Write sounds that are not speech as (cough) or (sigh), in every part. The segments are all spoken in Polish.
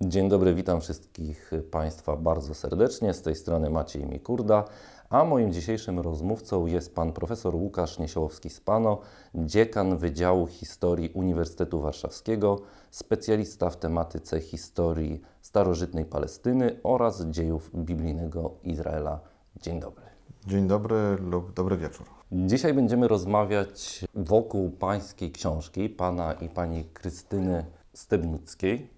Dzień dobry, witam wszystkich Państwa bardzo serdecznie. Z tej strony Maciej Mikurda, a moim dzisiejszym rozmówcą jest pan profesor Łukasz Niesiołowski-Spano, dziekan Wydziału Historii Uniwersytetu Warszawskiego, specjalista w tematyce historii starożytnej Palestyny oraz dziejów biblijnego Izraela. Dzień dobry. Dzień dobry lub dobry wieczór. Dzisiaj będziemy rozmawiać wokół pańskiej książki, pana i pani Krystyny Stebnickiej,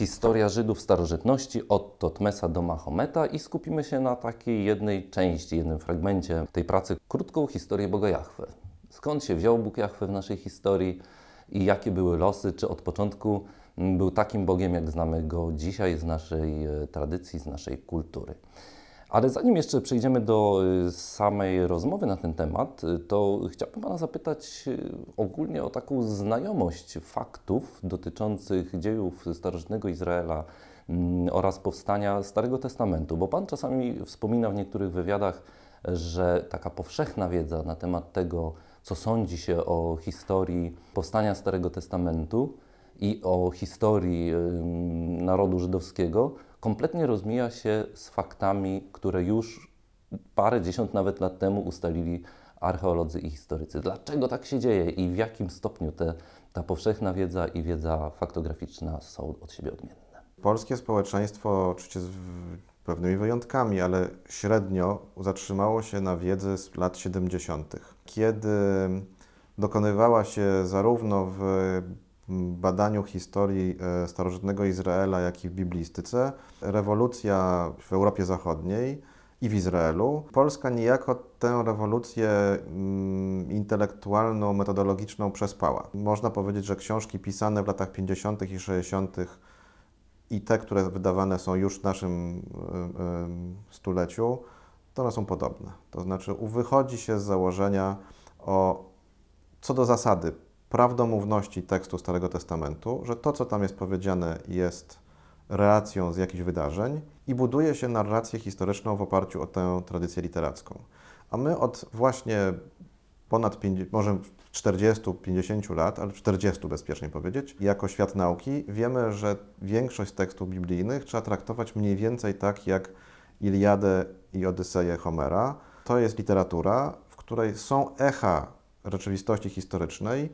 historia Żydów starożytności od Totmesa do Mahometa i skupimy się na takiej jednej części, jednym fragmencie tej pracy, krótką historię Boga Jahwe. Skąd się wziął Bóg Jahwe w naszej historii i jakie były losy, czy od początku mm, był takim Bogiem, jak znamy go dzisiaj z naszej e, tradycji, z naszej kultury. Ale zanim jeszcze przejdziemy do y, samej rozmowy na ten temat, y, to chciałbym Pana zapytać y, ogólnie o taką znajomość faktów dotyczących dziejów starożytnego Izraela mm, oraz powstania Starego Testamentu, bo Pan czasami wspomina w niektórych wywiadach, że taka powszechna wiedza na temat tego, co sądzi się o historii powstania Starego Testamentu i o historii narodu żydowskiego, kompletnie rozmija się z faktami, które już parę dziesiąt nawet lat temu ustalili archeolodzy i historycy. Dlaczego tak się dzieje i w jakim stopniu te, ta powszechna wiedza i wiedza faktograficzna są od siebie odmienne? Polskie społeczeństwo, oczywiście z pewnymi wyjątkami, ale średnio zatrzymało się na wiedzy z lat 70., kiedy dokonywała się zarówno w badaniu historii e, starożytnego Izraela, jak i w biblistyce, rewolucja w Europie Zachodniej i w Izraelu. Polska niejako tę rewolucję mm, intelektualną, metodologiczną przespała. Można powiedzieć, że książki pisane w latach 50. i 60. i te, które wydawane są już w naszym e, e, stuleciu, to one są podobne. To znaczy, wychodzi się z założenia o co do zasady prawdomówności tekstu Starego Testamentu, że to, co tam jest powiedziane, jest relacją z jakichś wydarzeń i buduje się narrację historyczną w oparciu o tę tradycję literacką. A my od właśnie ponad 50, może 40-50 lat, ale 40 bezpiecznie powiedzieć, jako świat nauki wiemy, że większość tekstów biblijnych trzeba traktować mniej więcej tak jak Iliadę i Odyseję Homera. To jest literatura, w której są echa rzeczywistości historycznej,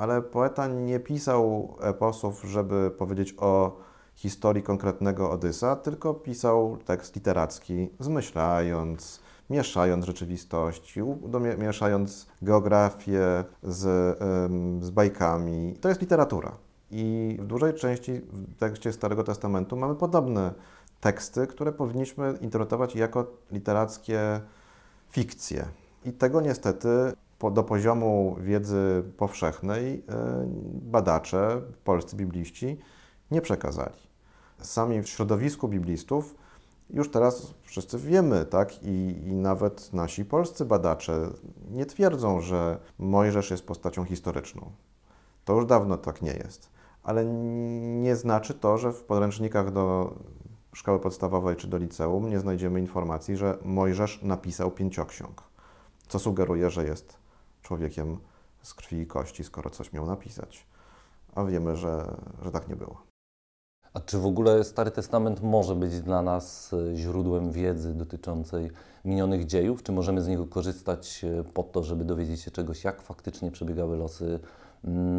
ale poeta nie pisał eposów, żeby powiedzieć o historii konkretnego Odysa, tylko pisał tekst literacki, zmyślając, mieszając rzeczywistość, mieszając geografię z, z bajkami. To jest literatura. I w dużej części w tekście Starego Testamentu mamy podobne teksty, które powinniśmy interpretować jako literackie fikcje. I tego niestety po, do poziomu wiedzy powszechnej e, badacze, polscy bibliści, nie przekazali. Sami w środowisku biblistów już teraz wszyscy wiemy, tak, I, i nawet nasi polscy badacze nie twierdzą, że Mojżesz jest postacią historyczną. To już dawno tak nie jest. Ale nie znaczy to, że w podręcznikach do szkoły podstawowej czy do liceum nie znajdziemy informacji, że Mojżesz napisał pięcioksiąg, co sugeruje, że jest człowiekiem z krwi i kości, skoro coś miał napisać. A wiemy, że, że tak nie było. A czy w ogóle Stary Testament może być dla nas e, źródłem wiedzy dotyczącej minionych dziejów? Czy możemy z niego korzystać e, po to, żeby dowiedzieć się czegoś, jak faktycznie przebiegały losy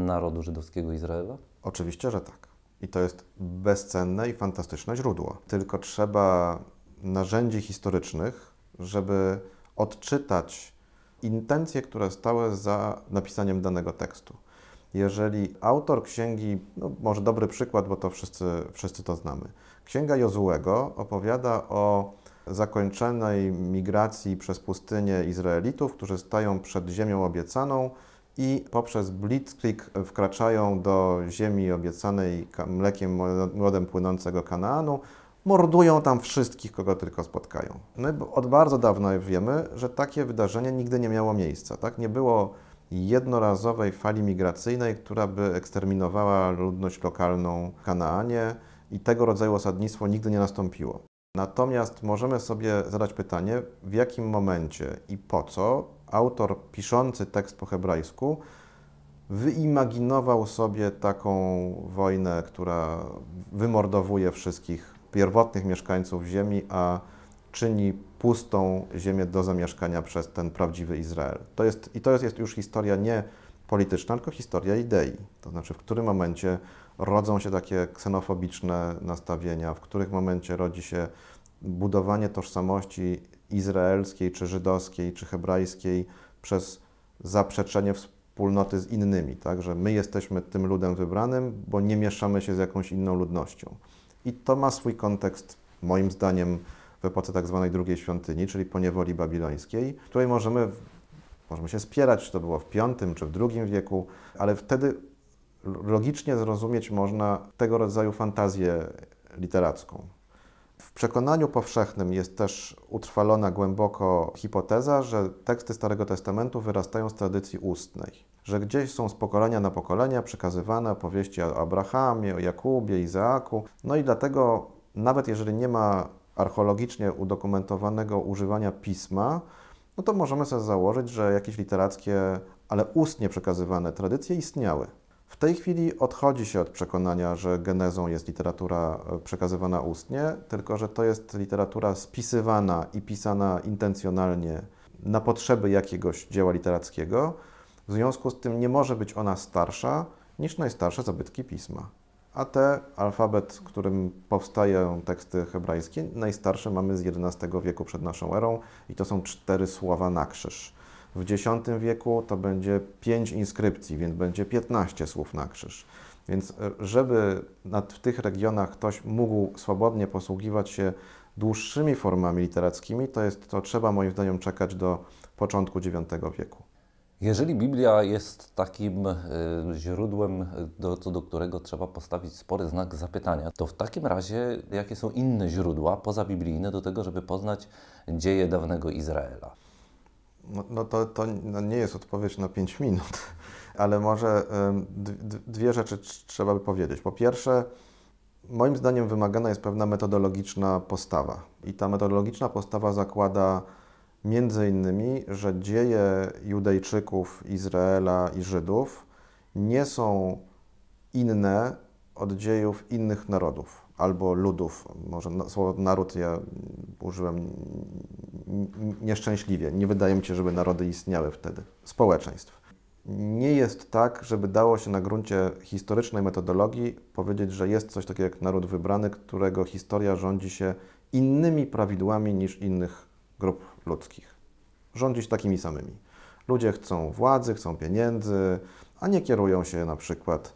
narodu żydowskiego Izraela? Oczywiście, że tak. I to jest bezcenne i fantastyczne źródło. Tylko trzeba narzędzi historycznych, żeby odczytać intencje, które stały za napisaniem danego tekstu. Jeżeli autor księgi, no może dobry przykład, bo to wszyscy, wszyscy to znamy. Księga Jozułego opowiada o zakończonej migracji przez pustynię Izraelitów, którzy stają przed ziemią obiecaną i poprzez blitzkrieg wkraczają do ziemi obiecanej mlekiem młodem płynącego Kanaanu, mordują tam wszystkich, kogo tylko spotkają. My no od bardzo dawna wiemy, że takie wydarzenie nigdy nie miało miejsca. Tak? Nie było jednorazowej fali migracyjnej, która by eksterminowała ludność lokalną w Kanaanie i tego rodzaju osadnictwo nigdy nie nastąpiło. Natomiast możemy sobie zadać pytanie, w jakim momencie i po co autor piszący tekst po hebrajsku wyimaginował sobie taką wojnę, która wymordowuje wszystkich pierwotnych mieszkańców ziemi, a czyni pustą ziemię do zamieszkania przez ten prawdziwy Izrael. To jest, I to jest już historia nie polityczna, tylko historia idei. To znaczy, w którym momencie rodzą się takie ksenofobiczne nastawienia, w których momencie rodzi się budowanie tożsamości izraelskiej, czy żydowskiej, czy hebrajskiej przez zaprzeczenie wspólnoty z innymi, tak? że my jesteśmy tym ludem wybranym, bo nie mieszamy się z jakąś inną ludnością. I to ma swój kontekst, moim zdaniem, w epoce tak zwanej drugiej świątyni, czyli poniewoli babilońskiej, której możemy, możemy się spierać, czy to było w V czy w II wieku, ale wtedy logicznie zrozumieć można tego rodzaju fantazję literacką. W przekonaniu powszechnym jest też utrwalona głęboko hipoteza, że teksty Starego Testamentu wyrastają z tradycji ustnej że gdzieś są z pokolenia na pokolenia przekazywane opowieści o Abrahamie, o Jakubie, Izaaku. No i dlatego, nawet jeżeli nie ma archeologicznie udokumentowanego używania pisma, no to możemy sobie założyć, że jakieś literackie, ale ustnie przekazywane tradycje istniały. W tej chwili odchodzi się od przekonania, że genezą jest literatura e, przekazywana ustnie, tylko że to jest literatura spisywana i pisana intencjonalnie na potrzeby jakiegoś dzieła literackiego w związku z tym nie może być ona starsza niż najstarsze zabytki pisma. A te, alfabet, którym powstają teksty hebrajskie, najstarsze mamy z XI wieku przed naszą erą i to są cztery słowa na krzyż. W X wieku to będzie pięć inskrypcji, więc będzie 15 słów na krzyż. Więc e, żeby w tych regionach ktoś mógł swobodnie posługiwać się dłuższymi formami literackimi, to jest to trzeba moim zdaniem czekać do początku IX wieku. Jeżeli Biblia jest takim y, źródłem, do, co do którego trzeba postawić spory znak zapytania, to w takim razie jakie są inne źródła pozabiblijne do tego, żeby poznać dzieje dawnego Izraela? No, no to, to no nie jest odpowiedź na 5 minut, (laughs) ale może dwie rzeczy trzeba by powiedzieć. Po pierwsze, moim zdaniem wymagana jest pewna metodologiczna postawa. I ta metodologiczna postawa zakłada między innymi, że dzieje Judejczyków, Izraela i Żydów nie są inne od dziejów innych narodów albo ludów. Może słowo naród ja użyłem nieszczęśliwie. Nie wydaje mi się, żeby narody istniały wtedy. Społeczeństw. Nie jest tak, żeby dało się na gruncie historycznej metodologii powiedzieć, że jest coś takiego jak naród wybrany, którego historia rządzi się innymi prawidłami niż innych grup ludzkich. Rządzić takimi samymi. Ludzie chcą władzy, chcą pieniędzy, a nie kierują się na przykład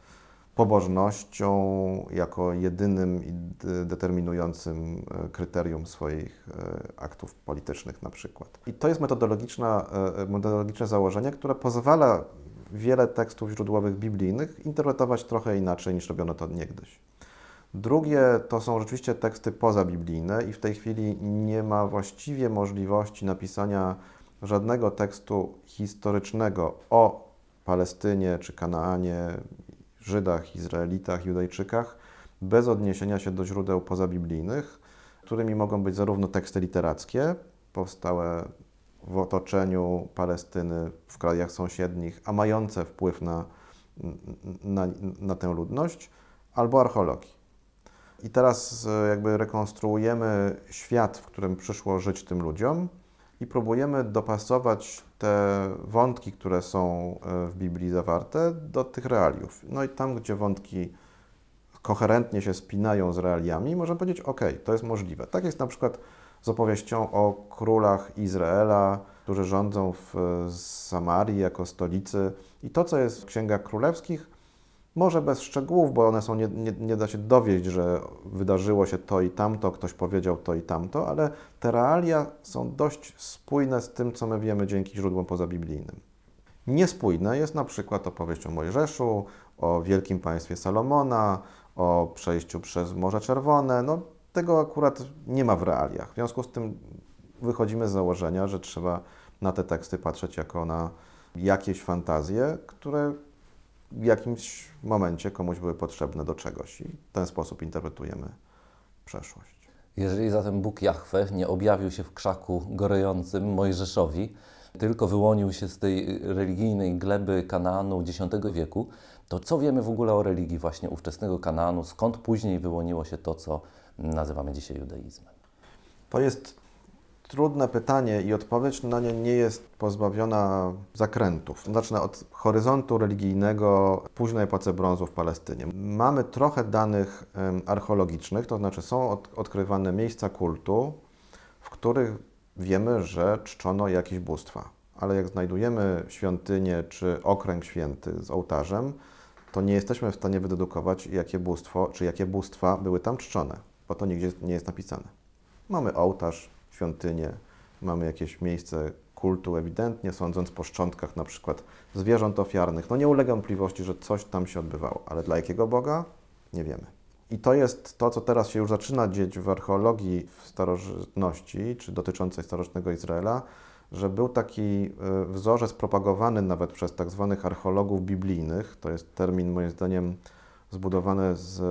pobożnością jako jedynym i determinującym e, kryterium swoich e, aktów politycznych na przykład. I to jest metodologiczne, e, metodologiczne założenie, które pozwala wiele tekstów źródłowych biblijnych interpretować trochę inaczej niż robiono to niegdyś. Drugie to są rzeczywiście teksty pozabiblijne i w tej chwili nie ma właściwie możliwości napisania żadnego tekstu historycznego o Palestynie czy Kanaanie, Żydach, Izraelitach, Judejczykach bez odniesienia się do źródeł pozabiblijnych, którymi mogą być zarówno teksty literackie powstałe w otoczeniu Palestyny, w krajach sąsiednich, a mające wpływ na, na, na tę ludność, albo archeologii. I teraz e, jakby rekonstruujemy świat, w którym przyszło żyć tym ludziom i próbujemy dopasować te wątki, które są e, w Biblii zawarte, do tych realiów. No i tam, gdzie wątki koherentnie się spinają z realiami, możemy powiedzieć, ok, to jest możliwe. Tak jest na przykład z opowieścią o królach Izraela, którzy rządzą w e, Samarii jako stolicy. I to, co jest w księgach królewskich, może bez szczegółów, bo one są, nie, nie, nie, da się dowieść, że wydarzyło się to i tamto, ktoś powiedział to i tamto, ale te realia są dość spójne z tym, co my wiemy dzięki źródłom pozabiblijnym. Niespójne jest na przykład opowieść o Mojżeszu, o wielkim państwie Salomona, o przejściu przez Morze Czerwone. No, tego akurat nie ma w realiach. W związku z tym wychodzimy z założenia, że trzeba na te teksty patrzeć jako na jakieś fantazje, które w jakimś momencie komuś były potrzebne do czegoś i w ten sposób interpretujemy przeszłość. Jeżeli zatem Bóg Jahwe nie objawił się w krzaku gorejącym Mojżeszowi, tylko wyłonił się z tej religijnej gleby Kanaanu X wieku, to co wiemy w ogóle o religii właśnie ówczesnego Kanaanu? Skąd później wyłoniło się to, co nazywamy dzisiaj judaizmem? To jest trudne pytanie i odpowiedź na nie nie jest pozbawiona zakrętów. Zacznę od horyzontu religijnego późnej epoce brązu w Palestynie. Mamy trochę danych archeologicznych, to znaczy są odkrywane miejsca kultu, w których wiemy, że czczono jakieś bóstwa. Ale jak znajdujemy świątynię czy okręg święty z ołtarzem, to nie jesteśmy w stanie wydedukować, jakie bóstwo, czy jakie bóstwa były tam czczone, bo to nigdzie nie jest napisane. Mamy ołtarz, świątynię, mamy jakieś miejsce kultu ewidentnie, sądząc po szczątkach na przykład zwierząt ofiarnych. No nie ulega wątpliwości, że coś tam się odbywało, ale dla jakiego Boga? Nie wiemy. I to jest to, co teraz się już zaczyna dzieć w archeologii w starożytności, czy dotyczącej starożytnego Izraela, że był taki e, wzorzec propagowany nawet przez tak zwanych archeologów biblijnych. To jest termin, moim zdaniem, zbudowany z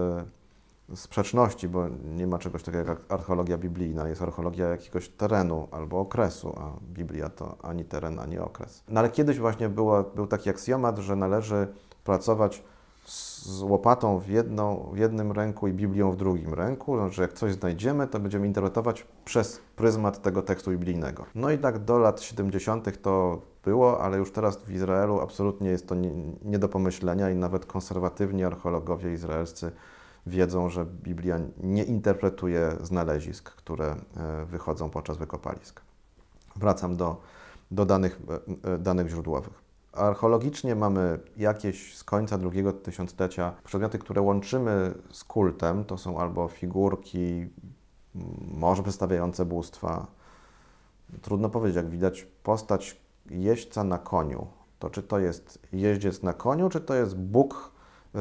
sprzeczności, bo nie ma czegoś takiego jak archeologia biblijna, jest archeologia jakiegoś terenu albo okresu, a Biblia to ani teren, ani okres. No ale kiedyś właśnie było, był taki aksjomat, że należy pracować z łopatą w, jedną, w jednym ręku i Biblią w drugim ręku, no, że jak coś znajdziemy, to będziemy interpretować przez pryzmat tego tekstu biblijnego. No i tak do lat 70. to było, ale już teraz w Izraelu absolutnie jest to nie, nie do pomyślenia i nawet konserwatywni archeologowie izraelscy wiedzą, że Biblia nie interpretuje znalezisk, które e, wychodzą podczas wykopalisk. Wracam do, do danych, e, e, danych źródłowych. Archeologicznie mamy jakieś z końca drugiego tysiąclecia przedmioty, które łączymy z kultem. To są albo figurki, może przedstawiające bóstwa. Trudno powiedzieć, jak widać postać jeźdźca na koniu. To czy to jest jeździec na koniu, czy to jest Bóg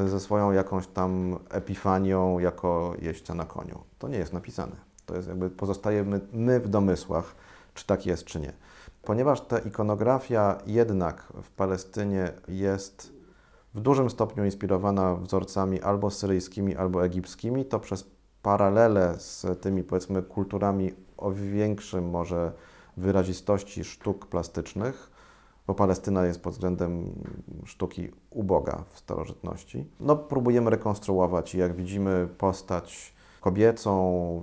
ze swoją jakąś tam epifanią jako jeźdźca na koniu. To nie jest napisane. To jest jakby pozostajemy my w domysłach, czy tak jest, czy nie. Ponieważ ta ikonografia jednak w Palestynie jest w dużym stopniu inspirowana wzorcami albo syryjskimi, albo egipskimi, to przez paralele z tymi powiedzmy kulturami o większym może wyrazistości sztuk plastycznych bo Palestyna jest pod względem sztuki uboga w starożytności. No, próbujemy rekonstruować i jak widzimy postać kobiecą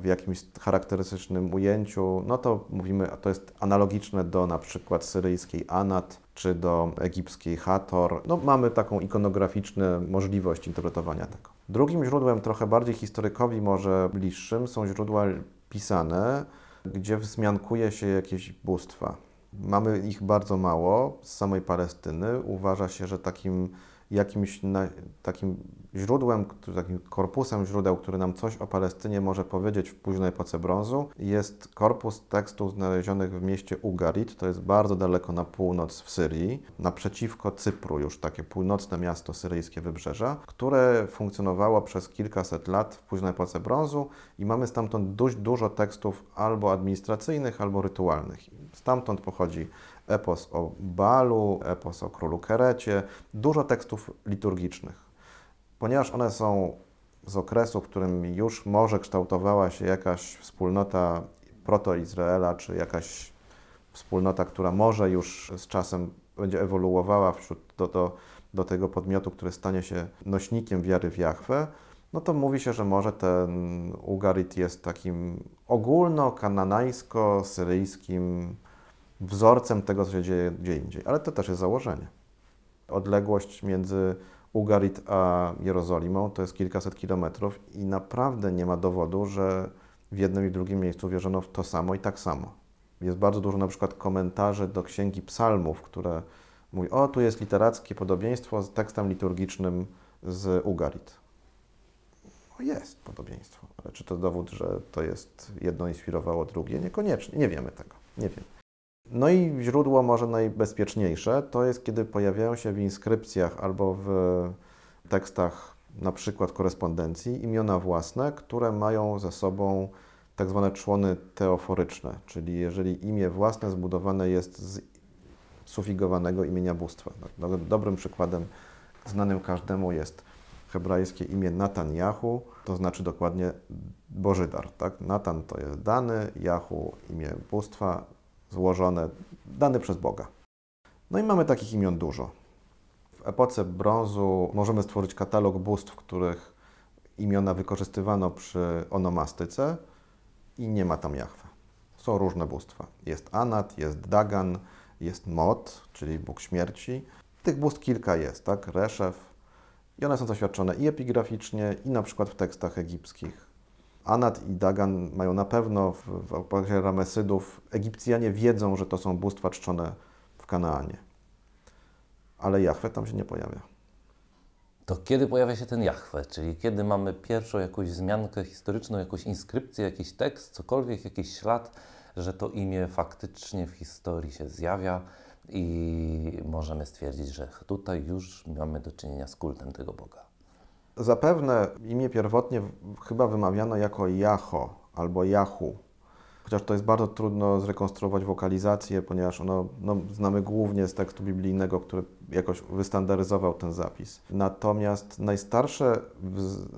w jakimś charakterystycznym ujęciu, no to mówimy, to jest analogiczne do na przykład syryjskiej Anat czy do egipskiej Hator. No, mamy taką ikonograficzną możliwość interpretowania tego. Drugim źródłem, trochę bardziej historykowi może bliższym, są źródła pisane, gdzie wzmiankuje się jakieś bóstwa Mamy ich bardzo mało z samej Palestyny. Uważa się, że takim jakimś na, takim źródłem, takim korpusem źródeł, który nam coś o Palestynie może powiedzieć w późnej epoce brązu, jest korpus tekstów znalezionych w mieście Ugarit, to jest bardzo daleko na północ w Syrii, naprzeciwko Cypru, już takie północne miasto syryjskie wybrzeża, które funkcjonowało przez kilkaset lat w późnej epoce brązu i mamy stamtąd dość dużo tekstów albo administracyjnych, albo rytualnych. Stamtąd pochodzi epos o Balu, epos o królu Kerecie, dużo tekstów liturgicznych. Ponieważ one są z okresu, w którym już może kształtowała się jakaś wspólnota proto-Izraela, czy jakaś wspólnota, która może już z czasem będzie ewoluowała wśród do, do, do tego podmiotu, który stanie się nośnikiem wiary w Jahwe, no to mówi się, że może ten Ugarit jest takim ogólno-kananańsko-syryjskim wzorcem tego, co się dzieje gdzie indziej. Ale to też jest założenie. Odległość między Ugarit a Jerozolimą to jest kilkaset kilometrów i naprawdę nie ma dowodu, że w jednym i drugim miejscu wierzono w to samo i tak samo. Jest bardzo dużo na przykład komentarzy do Księgi Psalmów, które mówi, o tu jest literackie podobieństwo z tekstem liturgicznym z Ugarit. No jest podobieństwo, ale czy to dowód, że to jest jedno inspirowało drugie? Niekoniecznie, nie wiemy tego, nie wiemy. No i źródło może najbezpieczniejsze to jest, kiedy pojawiają się w inskrypcjach albo w tekstach na przykład korespondencji imiona własne, które mają ze sobą tak zwane człony teoforyczne, czyli jeżeli imię własne zbudowane jest z sufigowanego imienia bóstwa. No, no, dobrym przykładem znanym każdemu jest hebrajskie imię Natan Jahu, to znaczy dokładnie Bożydar. Tak? Natan to jest dany, Jahu imię bóstwa, złożone, dany przez Boga. No i mamy takich imion dużo. W epoce brązu możemy stworzyć katalog bóstw, których imiona wykorzystywano przy onomastyce i nie ma tam Jahwe. Są różne bóstwa. Jest Anat, jest Dagan, jest Mot, czyli Bóg Śmierci. Tych bóstw kilka jest, tak? Reszew. I one są zaświadczone i epigraficznie, i na przykład w tekstach egipskich. Anat i Dagan mają na pewno w, w okresie Ramesydów. Egipcjanie wiedzą, że to są bóstwa czczone w Kanaanie. Ale Jahwe tam się nie pojawia. To kiedy pojawia się ten Jahwe? Czyli kiedy mamy pierwszą jakąś zmiankę historyczną, jakąś inskrypcję, jakiś tekst, cokolwiek, jakiś ślad, że to imię faktycznie w historii się zjawia i możemy stwierdzić, że tutaj już mamy do czynienia z kultem tego Boga. Zapewne imię pierwotnie chyba wymawiano jako Jacho albo Jahu, chociaż to jest bardzo trudno zrekonstruować wokalizację, ponieważ ono no, znamy głównie z tekstu biblijnego, który jakoś wystandaryzował ten zapis. Natomiast najstarsze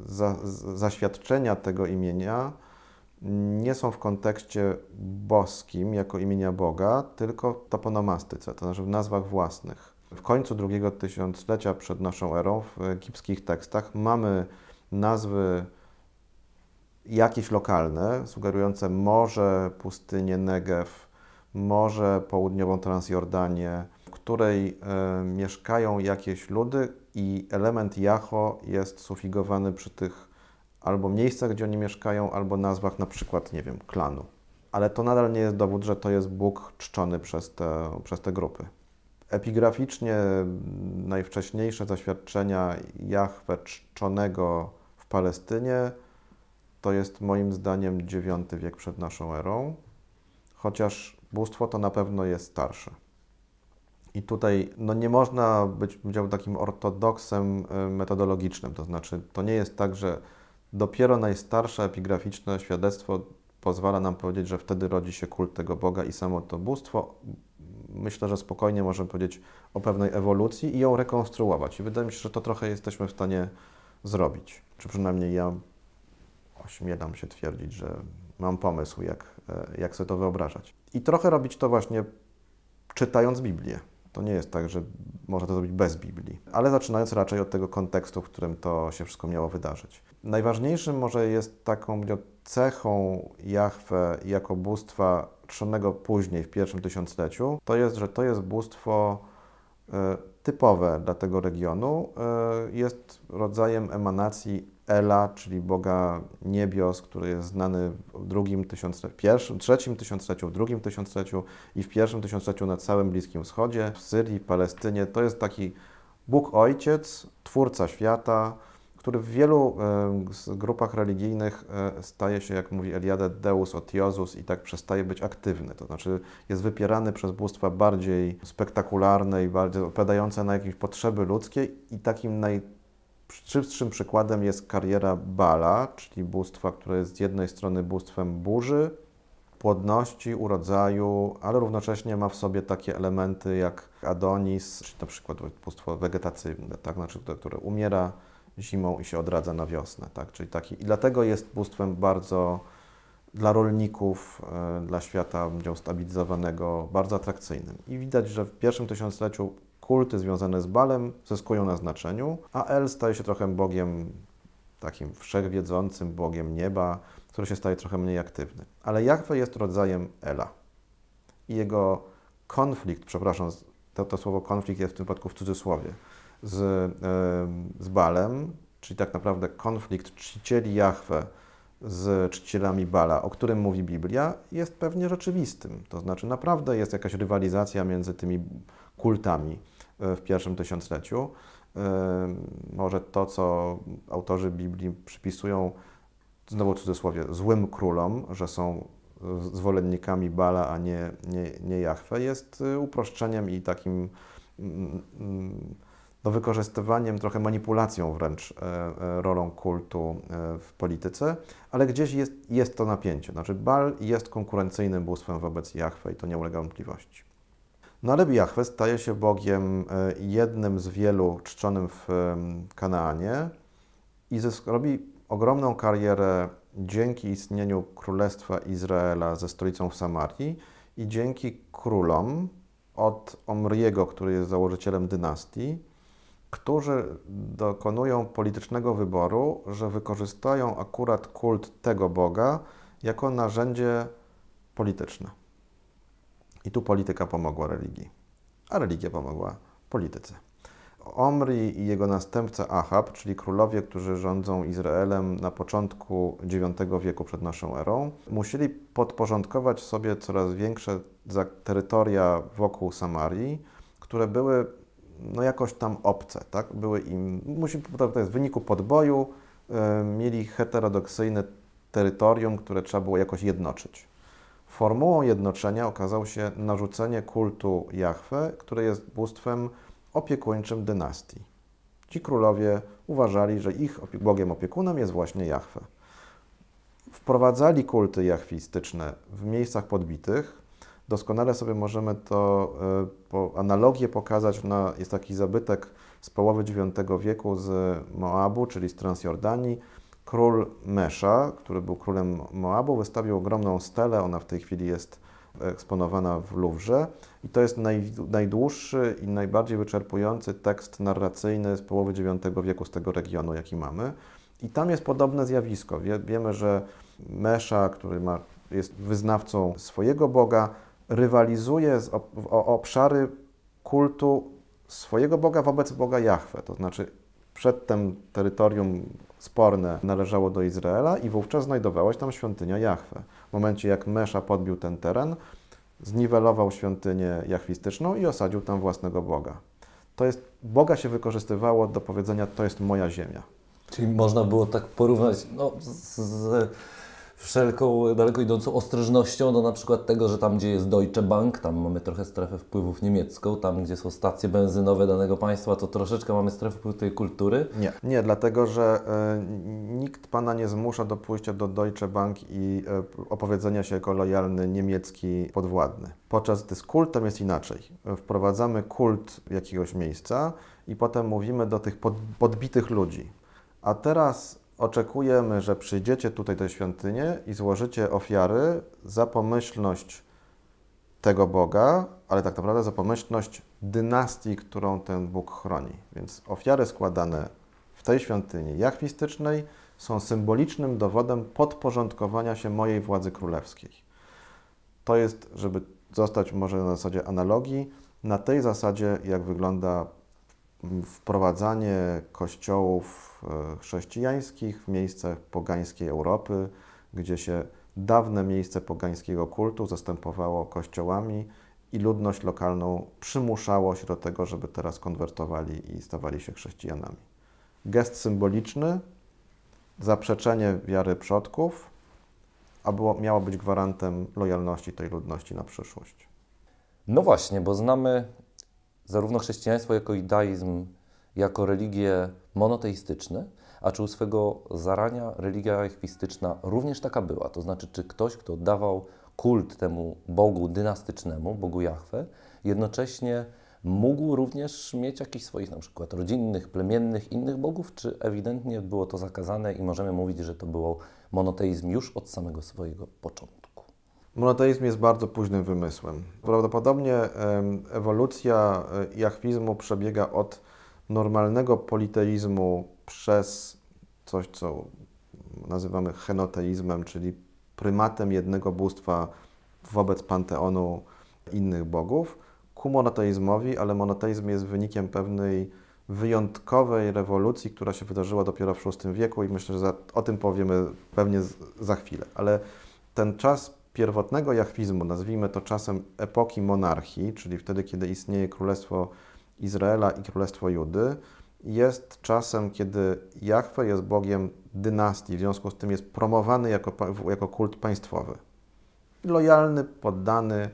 za zaświadczenia tego imienia nie są w kontekście boskim jako imienia Boga, tylko w toponomastyce, to znaczy w nazwach własnych. W końcu drugiego tysiąclecia przed naszą erą w egipskich tekstach mamy nazwy jakieś lokalne, sugerujące morze, pustynię Negev, morze, południową Transjordanię, w której y, mieszkają jakieś ludy i element Jacho jest sufigowany przy tych albo miejscach, gdzie oni mieszkają, albo nazwach na przykład, nie wiem, klanu. Ale to nadal nie jest dowód, że to jest Bóg czczony przez te, przez te grupy. Epigraficznie najwcześniejsze zaświadczenia Jahwe czczonego w Palestynie to jest moim zdaniem IX wiek przed naszą erą, chociaż bóstwo to na pewno jest starsze. I tutaj no nie można być takim ortodoksem y, metodologicznym, to znaczy to nie jest tak, że dopiero najstarsze epigraficzne świadectwo pozwala nam powiedzieć, że wtedy rodzi się kult tego Boga i samo to bóstwo, myślę, że spokojnie możemy powiedzieć o pewnej ewolucji i ją rekonstruować. I wydaje mi się, że to trochę jesteśmy w stanie zrobić. Czy przynajmniej ja ośmielam się twierdzić, że mam pomysł, jak, e, jak sobie to wyobrażać. I trochę robić to właśnie czytając Biblię. To nie jest tak, że można to zrobić bez Biblii, ale zaczynając raczej od tego kontekstu, w którym to się wszystko miało wydarzyć. Najważniejszym może jest taką cechą Jahwe jako bóstwa trzonego później, w pierwszym tysiącleciu, to jest, że to jest bóstwo e, typowe dla tego regionu. E, jest rodzajem emanacji Ela, czyli Boga niebios, który jest znany w drugim tysiącleciu, pierwszym, trzecim tysiącleciu, w drugim tysiącleciu i w pierwszym tysiącleciu na całym Bliskim Wschodzie, w Syrii, Palestynie. To jest taki Bóg Ojciec, Twórca Świata, który w wielu grupach religijnych e, staje się, jak mówi Eliade, deus otiosus i tak przestaje być aktywny. To znaczy jest wypierany przez bóstwa bardziej spektakularne i bardziej odpowiadające na jakieś potrzeby ludzkie i takim naj przykładem jest kariera Bala, czyli bóstwa, które jest z jednej strony bóstwem burzy, płodności, urodzaju, ale równocześnie ma w sobie takie elementy jak Adonis, czyli na przykład bóstwo wegetacyjne, tak? znaczy, które umiera zimą i się odradza na wiosnę. Tak? Czyli taki, I dlatego jest bóstwem bardzo dla rolników, e, dla świata działu stabilizowanego bardzo atrakcyjnym. I widać, że w pierwszym tysiącleciu kulty związane z Balem zyskują na znaczeniu, a El staje się trochę bogiem takim wszechwiedzącym, bogiem nieba, który się staje trochę mniej aktywny. Ale Jahwe jest rodzajem Ela. I jego konflikt, przepraszam, to, to słowo konflikt jest w tym przypadku w cudzysłowie, z, z Balem, czyli tak naprawdę konflikt czcicieli Jahwe z czcicielami Bala, o którym mówi Biblia, jest pewnie rzeczywistym. To znaczy, naprawdę jest jakaś rywalizacja między tymi kultami e, w pierwszym tysiącleciu. E, może to, co autorzy Biblii przypisują, znowu w cudzysłowie, złym królom, że są zwolennikami Bala, a nie, nie, nie Jahwe, jest e, uproszczeniem i takim mm, mm, no, wykorzystywaniem, trochę manipulacją wręcz e, e, rolą kultu e, w polityce, ale gdzieś jest, jest to napięcie. Znaczy, Bal jest konkurencyjnym bóstwem wobec Jahwe i to nie ulega wątpliwości. No ale Jahwe staje się Bogiem jednym z wielu czczonym w Kanaanie i robi ogromną karierę dzięki istnieniu Królestwa Izraela ze stolicą w Samarii i dzięki królom od Omriego, który jest założycielem dynastii, którzy dokonują politycznego wyboru, że wykorzystają akurat kult tego Boga jako narzędzie polityczne. I tu polityka pomogła religii, a religia pomogła polityce. Omri i jego następca Ahab, czyli królowie, którzy rządzą Izraelem na początku IX wieku przed naszą erą, musieli podporządkować sobie coraz większe terytoria wokół Samarii, które były no jakoś tam obce, tak? Były im, musi, to jest w wyniku podboju, y, mieli heterodoksyjne terytorium, które trzeba było jakoś jednoczyć. Formułą jednoczenia okazało się narzucenie kultu Jahwe, które jest bóstwem opiekuńczym dynastii. Ci królowie uważali, że ich bogiem opiekunem jest właśnie Jahwe. Wprowadzali kulty jachwistyczne w miejscach podbitych, Doskonale sobie możemy to e, po, analogię pokazać. Na, jest taki zabytek z połowy IX wieku z Moabu, czyli z Transjordanii. Król Mesza, który był królem Moabu, wystawił ogromną stelę. Ona w tej chwili jest eksponowana w Luwrze. I to jest naj, najdłuższy i najbardziej wyczerpujący tekst narracyjny z połowy IX wieku z tego regionu, jaki mamy. I tam jest podobne zjawisko. Wie, wiemy, że Mesza, który ma, jest wyznawcą swojego Boga, rywalizuje z, o, o obszary kultu swojego Boga wobec Boga Jahwe. To znaczy, przedtem terytorium sporne należało do Izraela i wówczas znajdowałaś tam świątynia Jahwe. W momencie, jak Mesza podbił ten teren, zniwelował świątynię jachwistyczną i osadził tam własnego Boga. To jest, Boga się wykorzystywało do powiedzenia, to jest moja ziemia. Czyli można było tak porównać no, z, z wszelką daleko idącą ostrożnością do na przykład tego, że tam, gdzie jest Deutsche Bank, tam mamy trochę strefę wpływów niemiecką, tam, gdzie są stacje benzynowe danego państwa, to troszeczkę mamy strefę wpływów tej kultury. Nie, nie dlatego, że y, nikt Pana nie zmusza do pójścia do Deutsche Bank i y, opowiedzenia się jako lojalny niemiecki podwładny. Podczas gdy z kultem jest inaczej. Wprowadzamy kult jakiegoś miejsca i potem mówimy do tych podbitych ludzi. A teraz oczekujemy, że przyjdziecie tutaj do świątyni i złożycie ofiary za pomyślność tego Boga, ale tak naprawdę za pomyślność dynastii, którą ten Bóg chroni. Więc ofiary składane w tej świątyni jachwistycznej są symbolicznym dowodem podporządkowania się mojej władzy królewskiej. To jest, żeby zostać może na zasadzie analogii, na tej zasadzie, jak wygląda wprowadzanie kościołów E, chrześcijańskich, w miejscach pogańskiej Europy, gdzie się dawne miejsce pogańskiego kultu zastępowało kościołami i ludność lokalną przymuszało się do tego, żeby teraz konwertowali i stawali się chrześcijanami. Gest symboliczny, zaprzeczenie wiary przodków, a było, miało być gwarantem lojalności tej ludności na przyszłość. No właśnie, bo znamy zarówno chrześcijaństwo, jako i daizm jako religie monoteistyczne, a czy u swego zarania religia echwistyczna również taka była? To znaczy, czy ktoś, kto oddawał kult temu Bogu dynastycznemu, Bogu Jahwe, jednocześnie mógł również mieć jakichś swoich na przykład rodzinnych, plemiennych, innych bogów, czy ewidentnie było to zakazane i możemy mówić, że to było monoteizm już od samego swojego początku? Monoteizm jest bardzo późnym wymysłem. Prawdopodobnie ewolucja e, jachwizmu przebiega od normalnego politeizmu przez coś, co nazywamy henoteizmem, czyli prymatem jednego bóstwa wobec panteonu innych bogów, ku monoteizmowi, ale monoteizm jest wynikiem pewnej wyjątkowej rewolucji, która się wydarzyła dopiero w VI wieku i myślę, że za, o tym powiemy pewnie z, za chwilę. Ale ten czas pierwotnego jachwizmu, nazwijmy to czasem epoki monarchii, czyli wtedy, kiedy istnieje królestwo Izraela i Królestwo Judy jest czasem, kiedy Jahwe jest Bogiem dynastii, w związku z tym jest promowany jako, jako kult państwowy. Lojalny, poddany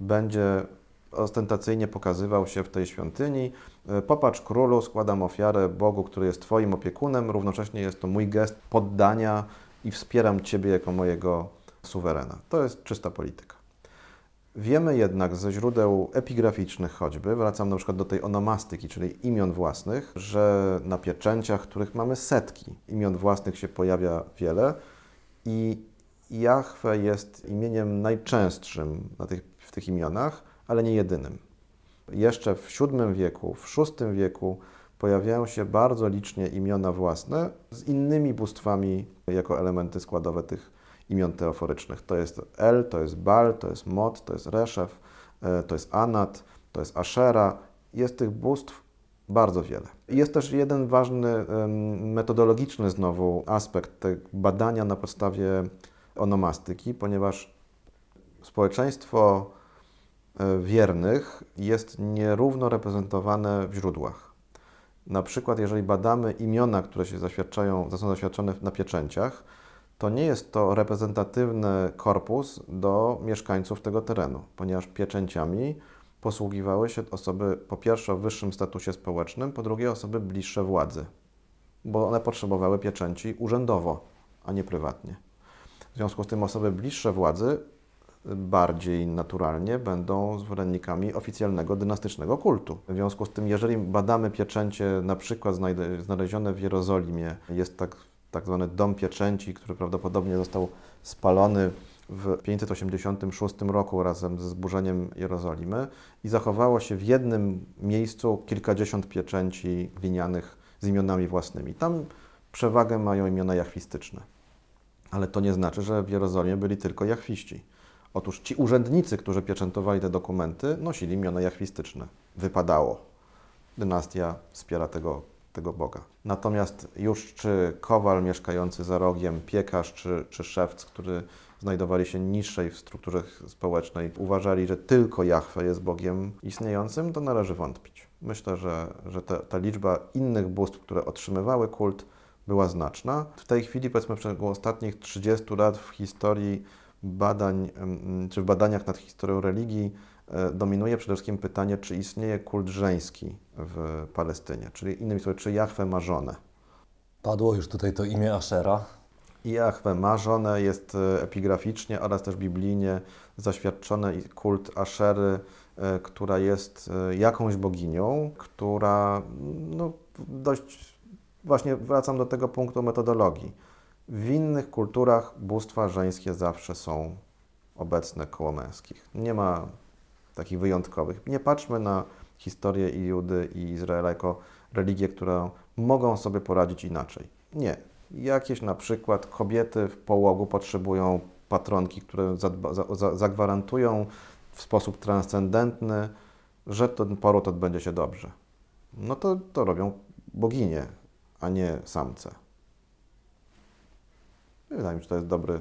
będzie ostentacyjnie pokazywał się w tej świątyni. E, popatrz królu, składam ofiarę Bogu, który jest Twoim opiekunem, równocześnie jest to mój gest poddania i wspieram Ciebie jako mojego suwerena. To jest czysta polityka. Wiemy jednak ze źródeł epigraficznych choćby, wracam na przykład do tej onomastyki, czyli imion własnych, że na pieczęciach, których mamy setki, imion własnych się pojawia wiele i Jahwe jest imieniem najczęstszym tych, w tych imionach, ale nie jedynym. Jeszcze w VII wieku, w VI wieku pojawiają się bardzo licznie imiona własne z innymi bóstwami jako elementy składowe tych imion teoforycznych. To jest El, to jest Bal, to jest Mot, to jest Reszef, e, to jest Anat, to jest Ashera. Jest tych bóstw bardzo wiele. Jest też jeden ważny, metodologiczny znowu aspekt badania na podstawie onomastyki, ponieważ społeczeństwo e, wiernych jest nierówno reprezentowane w źródłach. Na przykład, jeżeli badamy imiona, które się zaświadczają, są zaświadczone na pieczęciach, to nie jest to reprezentatywny korpus do mieszkańców tego terenu, ponieważ pieczęciami posługiwały się osoby po pierwsze o wyższym statusie społecznym, po drugie osoby bliższe władzy, bo one potrzebowały pieczęci urzędowo, a nie prywatnie. W związku z tym osoby bliższe władzy bardziej naturalnie będą zwolennikami oficjalnego dynastycznego kultu. W związku z tym, jeżeli badamy pieczęcie, na przykład znalezione w Jerozolimie, jest tak tak zwany dom pieczęci, który prawdopodobnie został spalony w 586 roku razem ze zburzeniem Jerozolimy i zachowało się w jednym miejscu kilkadziesiąt pieczęci glinianych z imionami własnymi. Tam przewagę mają imiona jachwistyczne. Ale to nie znaczy, że w Jerozolimie byli tylko jachwiści. Otóż ci urzędnicy, którzy pieczętowali te dokumenty, nosili imiona jachwistyczne. Wypadało. Dynastia wspiera tego tego Boga. Natomiast już czy kowal mieszkający za rogiem, piekarz czy, czy szewc, który znajdowali się niższej w strukturze społecznej, uważali, że tylko Jahwe jest Bogiem istniejącym, to należy wątpić. Myślę, że, że ta, ta liczba innych bóstw, które otrzymywały kult, była znaczna. W tej chwili, powiedzmy, w ciągu ostatnich 30 lat w historii badań, czy w badaniach nad historią religii, E, dominuje przede wszystkim pytanie, czy istnieje kult żeński w Palestynie, czyli innymi słowy, czy Jahwe ma żonę. Padło już tutaj to imię Ashera. Jahwe ma żonę, jest e, epigraficznie oraz też biblijnie zaświadczony kult Ashery, e, która jest jakąś boginią, która no, dość, właśnie wracam do tego punktu metodologii. W innych kulturach bóstwa żeńskie zawsze są obecne koło męskich. Nie ma takich wyjątkowych. Nie patrzmy na historię i Judy i Izraela jako religię, która mogą sobie poradzić inaczej. Nie. Jakieś na przykład kobiety w połogu potrzebują patronki, które zadba, za, za, zagwarantują w sposób transcendentny, że ten poród odbędzie się dobrze. No to, to robią boginie, a nie samce. Wydaje mi się, że to jest dobry,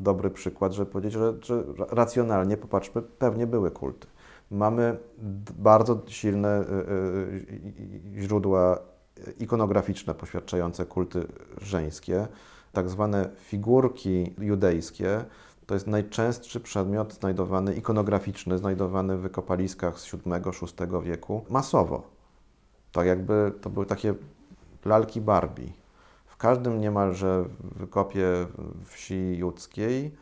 dobry przykład, żeby powiedzieć, że, że racjonalnie popatrzmy, pewnie były kulty mamy bardzo silne y, y, y, źródła ikonograficzne poświadczające kulty żeńskie, tak zwane figurki judejskie. To jest najczęstszy przedmiot znajdowany ikonograficzny, znajdowany w wykopaliskach z VII-VI wieku masowo. Tak jakby to były takie lalki Barbie. W każdym niemalże wykopie wsi judzkiej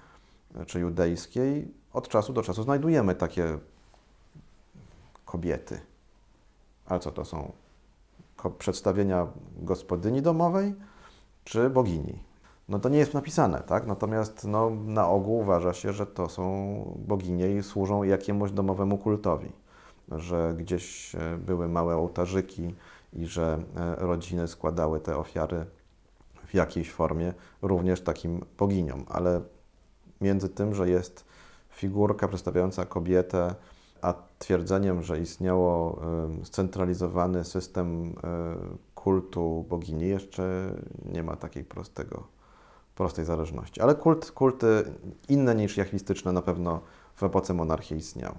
czy judejskiej od czasu do czasu znajdujemy takie kobiety. Ale co to są? Przedstawienia gospodyni domowej czy bogini? No to nie jest napisane, tak? Natomiast no, na ogół uważa się, że to są boginie i służą jakiemuś domowemu kultowi. Że gdzieś e, były małe ołtarzyki i że e, rodziny składały te ofiary w jakiejś formie również takim boginiom. Ale między tym, że jest figurka przedstawiająca kobietę, a twierdzeniem, że istniało scentralizowany system e, kultu bogini, jeszcze nie ma takiej prostego, prostej zależności. Ale kult, kulty inne niż jachwistyczne na pewno w epoce monarchii istniały.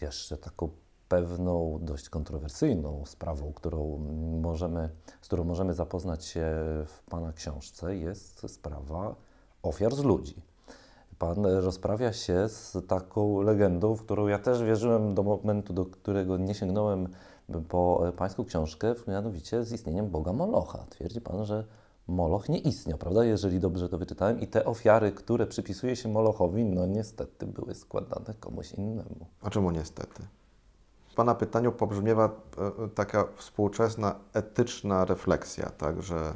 Jeszcze taką pewną, dość kontrowersyjną sprawą, którą możemy, z którą możemy zapoznać się w Pana książce, jest sprawa ofiar z ludzi Pan rozprawia się z taką legendą, w którą ja też wierzyłem do momentu, do którego nie sięgnąłem po pańską książkę, mianowicie z istnieniem Boga Molocha. Twierdzi Pan, że Moloch nie istniał, prawda? Jeżeli dobrze to wyczytałem. I te ofiary, które przypisuje się Molochowi, no niestety były składane komuś innemu. A czemu niestety? W Pana pytaniu pobrzmiewa e, e, taka współczesna etyczna refleksja, tak, że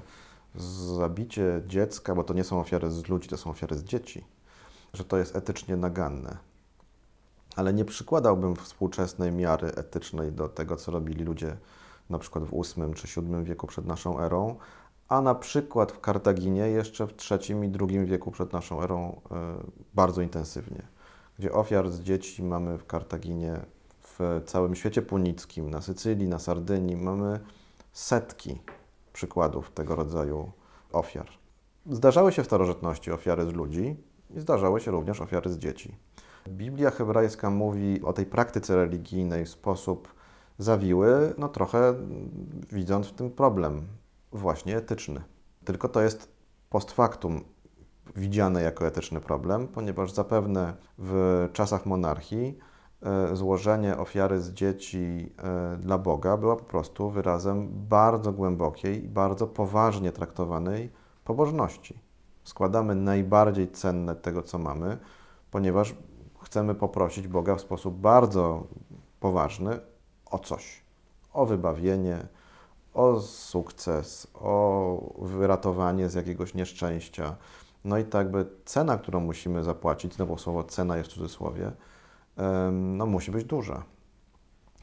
zabicie dziecka, bo to nie są ofiary z ludzi, to są ofiary z dzieci że to jest etycznie naganne. Ale nie przykładałbym współczesnej miary etycznej do tego, co robili ludzie na przykład w VIII czy VII wieku przed naszą erą, a na przykład w Kartaginie jeszcze w III i II wieku przed naszą erą e, bardzo intensywnie, gdzie ofiar z dzieci mamy w Kartaginie, w całym świecie punickim, na Sycylii, na Sardynii, mamy setki przykładów tego rodzaju ofiar. Zdarzały się w starożytności ofiary z ludzi, i zdarzały się również ofiary z dzieci. Biblia hebrajska mówi o tej praktyce religijnej w sposób zawiły, no trochę widząc w tym problem właśnie etyczny. Tylko to jest post factum widziane jako etyczny problem, ponieważ zapewne w czasach monarchii e, złożenie ofiary z dzieci e, dla Boga była po prostu wyrazem bardzo głębokiej i bardzo poważnie traktowanej pobożności składamy najbardziej cenne tego, co mamy, ponieważ chcemy poprosić Boga w sposób bardzo poważny o coś, o wybawienie, o sukces, o wyratowanie z jakiegoś nieszczęścia. No i tak by cena, którą musimy zapłacić, znowu słowo cena jest w cudzysłowie, no musi być duża.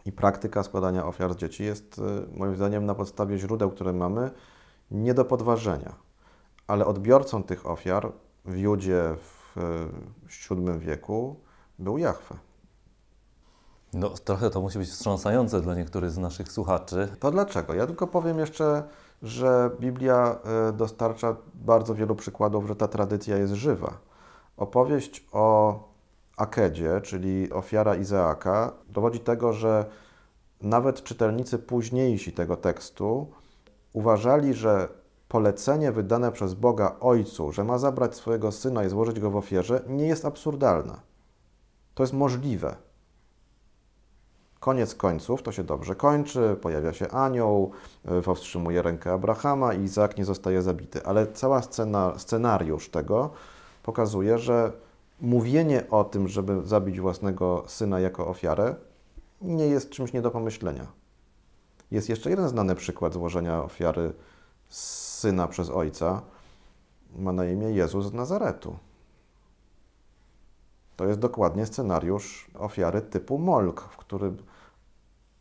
I praktyka składania ofiar z dzieci jest e, moim zdaniem na podstawie źródeł, które mamy, nie do podważenia. Ale odbiorcą tych ofiar w Judzie w VII e, wieku był Jachwę. No, trochę to musi być wstrząsające dla niektórych z naszych słuchaczy. To dlaczego? Ja tylko powiem jeszcze, że Biblia e, dostarcza bardzo wielu przykładów, że ta tradycja jest żywa. Opowieść o Akedzie, czyli ofiara Izaaka, dowodzi tego, że nawet czytelnicy późniejsi tego tekstu uważali, że polecenie wydane przez Boga Ojcu, że ma zabrać swojego syna i złożyć go w ofierze, nie jest absurdalne. To jest możliwe. Koniec końców to się dobrze kończy, pojawia się anioł, y, powstrzymuje rękę Abrahama i Izak nie zostaje zabity. Ale cała scena, scenariusz tego pokazuje, że mówienie o tym, żeby zabić własnego syna jako ofiarę, nie jest czymś nie do pomyślenia. Jest jeszcze jeden znany przykład złożenia ofiary syna przez ojca, ma na imię Jezus z Nazaretu. To jest dokładnie scenariusz ofiary typu Molk, w którym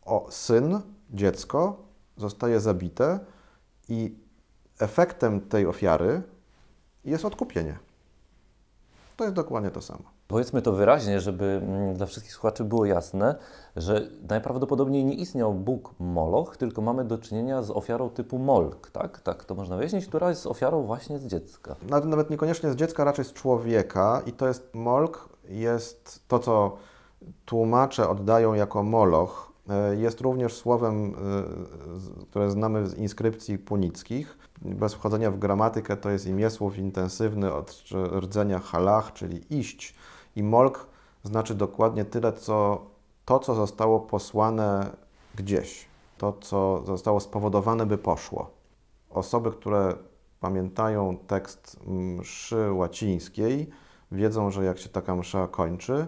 o, syn, dziecko zostaje zabite i efektem tej ofiary jest odkupienie. To jest dokładnie to samo powiedzmy to wyraźnie, żeby mm, dla wszystkich słuchaczy było jasne, że najprawdopodobniej nie istniał Bóg Moloch, tylko mamy do czynienia z ofiarą typu Molk, tak? Tak to można wyjaśnić, która jest ofiarą właśnie z dziecka. Nawet, nawet niekoniecznie z dziecka, raczej z człowieka i to jest Molk, jest to, co tłumacze oddają jako Moloch, e, jest również słowem, e, które znamy z inskrypcji punickich. Bez wchodzenia w gramatykę, to jest imię słów intensywny od rdzenia halach, czyli iść. I molk znaczy dokładnie tyle, co to, co zostało posłane gdzieś, to, co zostało spowodowane, by poszło. Osoby, które pamiętają tekst mszy łacińskiej, wiedzą, że jak się taka msza kończy,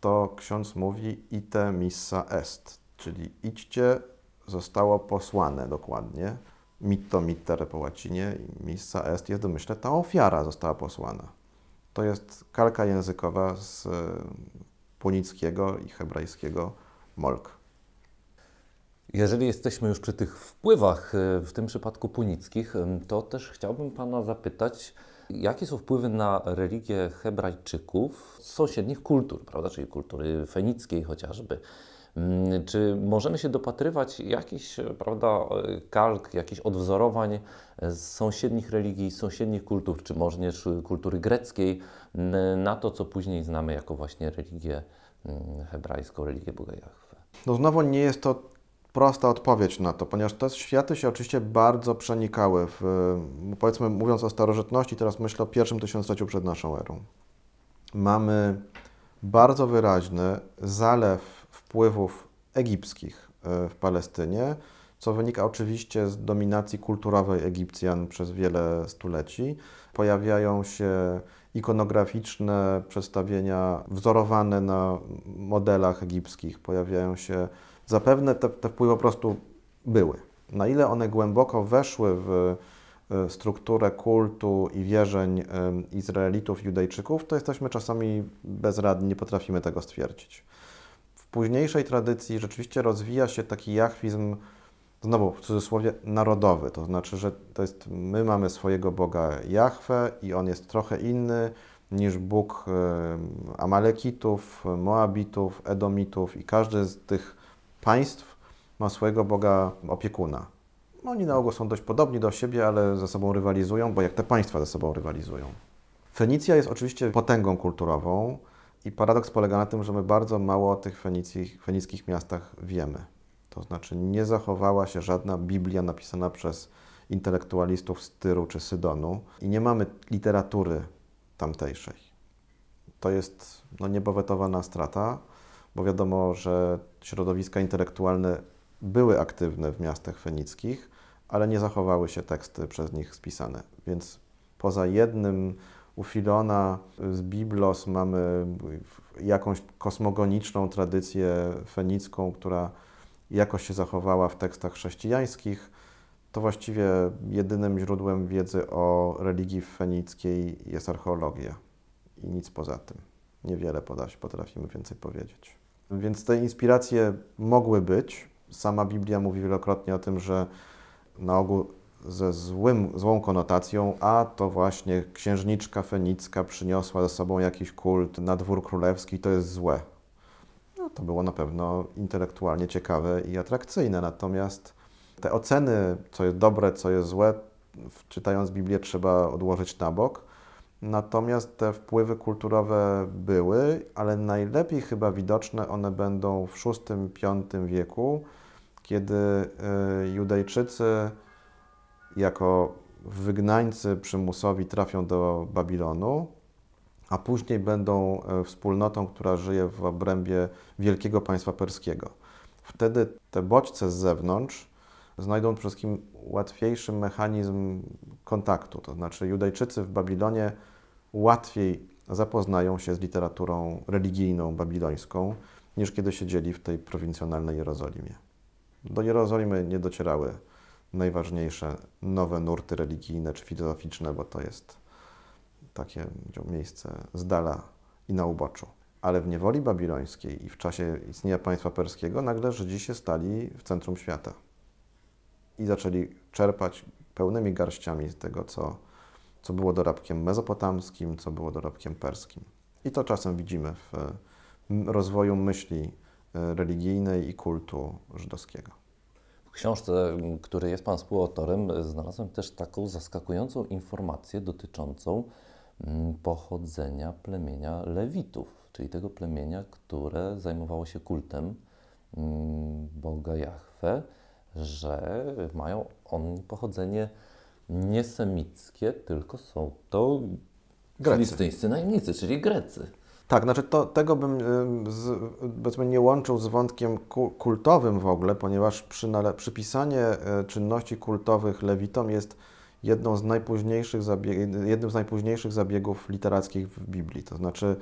to ksiądz mówi ite missa est, czyli idźcie, zostało posłane dokładnie. Mitto mittere po łacinie, missa est jest domyślne ta ofiara została posłana to jest kalka językowa z e, punickiego i hebrajskiego molk. Jeżeli jesteśmy już przy tych wpływach, e, w tym przypadku punickich, to też chciałbym Pana zapytać, jakie są wpływy na religię Hebrajczyków z sąsiednich kultur, prawda, czyli kultury fenickiej chociażby. Mm, czy możemy się dopatrywać jakichś prawda, kalk, jakichś odwzorowań z sąsiednich religii, z sąsiednich kultur, czy może kultury greckiej, na to, co później znamy jako właśnie religię mm, hebrajską, religię Boga Jahwe? No znowu nie jest to prosta odpowiedź na to, ponieważ te światy się oczywiście bardzo przenikały. W, mm, powiedzmy, mówiąc o starożytności, teraz myślę o pierwszym tysiącleciu przed naszą erą. Mamy bardzo wyraźny zalew wpływów egipskich e, w Palestynie, co wynika oczywiście z dominacji kulturowej Egipcjan przez wiele stuleci. Pojawiają się ikonograficzne przedstawienia wzorowane na modelach egipskich, pojawiają się zapewne te, te wpływy po prostu były. Na ile one głęboko weszły w e, strukturę kultu i wierzeń e, Izraelitów, Judejczyków, to jesteśmy czasami bezradni, nie potrafimy tego stwierdzić późniejszej tradycji rzeczywiście rozwija się taki jachwizm, znowu w cudzysłowie, narodowy. To znaczy, że to jest, my mamy swojego Boga Jachwę i on jest trochę inny niż Bóg Amalekitów, Moabitów, Edomitów i każdy z tych państw ma swojego Boga opiekuna. Oni na ogół są dość podobni do siebie, ale ze sobą rywalizują, bo jak te państwa ze sobą rywalizują. Fenicja jest oczywiście potęgą kulturową, i paradoks polega na tym, że my bardzo mało o tych fenickich, fenickich miastach wiemy. To znaczy nie zachowała się żadna Biblia napisana przez intelektualistów z Tyru czy Sydonu i nie mamy literatury tamtejszej. To jest no, niepowetowana strata, bo wiadomo, że środowiska intelektualne były aktywne w miastach fenickich, ale nie zachowały się teksty przez nich spisane. Więc poza jednym u Filona z Biblos mamy jakąś kosmogoniczną tradycję fenicką, która jakoś się zachowała w tekstach chrześcijańskich. To właściwie jedynym źródłem wiedzy o religii fenickiej jest archeologia i nic poza tym. Niewiele podać, potrafimy więcej powiedzieć. Więc te inspiracje mogły być. Sama Biblia mówi wielokrotnie o tym, że na ogół ze złym, złą konotacją, a to właśnie księżniczka fenicka przyniosła ze sobą jakiś kult na dwór królewski, to jest złe. No, to było na pewno intelektualnie ciekawe i atrakcyjne, natomiast te oceny, co jest dobre, co jest złe, czytając Biblię trzeba odłożyć na bok. Natomiast te wpływy kulturowe były, ale najlepiej chyba widoczne one będą w VI-V wieku, kiedy e, Judejczycy jako wygnańcy przymusowi trafią do Babilonu, a później będą e, wspólnotą, która żyje w obrębie wielkiego państwa perskiego. Wtedy te bodźce z zewnątrz znajdą przede wszystkim łatwiejszy mechanizm kontaktu. To znaczy, Judejczycy w Babilonie łatwiej zapoznają się z literaturą religijną babilońską niż kiedy siedzieli w tej prowincjonalnej Jerozolimie. Do Jerozolimy nie docierały najważniejsze nowe nurty religijne czy filozoficzne, bo to jest takie miejsce z dala i na uboczu. Ale w niewoli babilońskiej i w czasie istnienia państwa perskiego nagle Żydzi się stali w centrum świata i zaczęli czerpać pełnymi garściami z tego, co, co było dorobkiem mezopotamskim, co było dorobkiem perskim. I to czasem widzimy w rozwoju myśli e, religijnej i kultu żydowskiego. W książce, której jest Pan współautorem, znalazłem też taką zaskakującą informację dotyczącą mm, pochodzenia plemienia Lewitów, czyli tego plemienia, które zajmowało się kultem mm, Boga Jahwe, że mają oni pochodzenie niesemickie, tylko są to Grecy. filistyjscy najemnicy, czyli Grecy. Tak, znaczy to, tego bym y, z, nie łączył z wątkiem kultowym w ogóle, ponieważ przynale, przypisanie y, czynności kultowych lewitom jest jedną z najpóźniejszych zabieg- jednym z najpóźniejszych zabiegów literackich w Biblii. To znaczy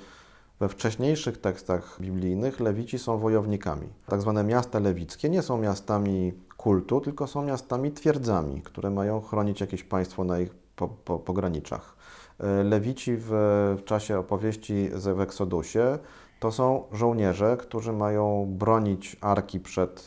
we wcześniejszych tekstach biblijnych lewici są wojownikami. Tak zwane miasta lewickie nie są miastami kultu, tylko są miastami twierdzami, które mają chronić jakieś państwo na ich po, po, pograniczach. Lewici w, w czasie opowieści z Eksodusie to są żołnierze, którzy mają bronić arki przed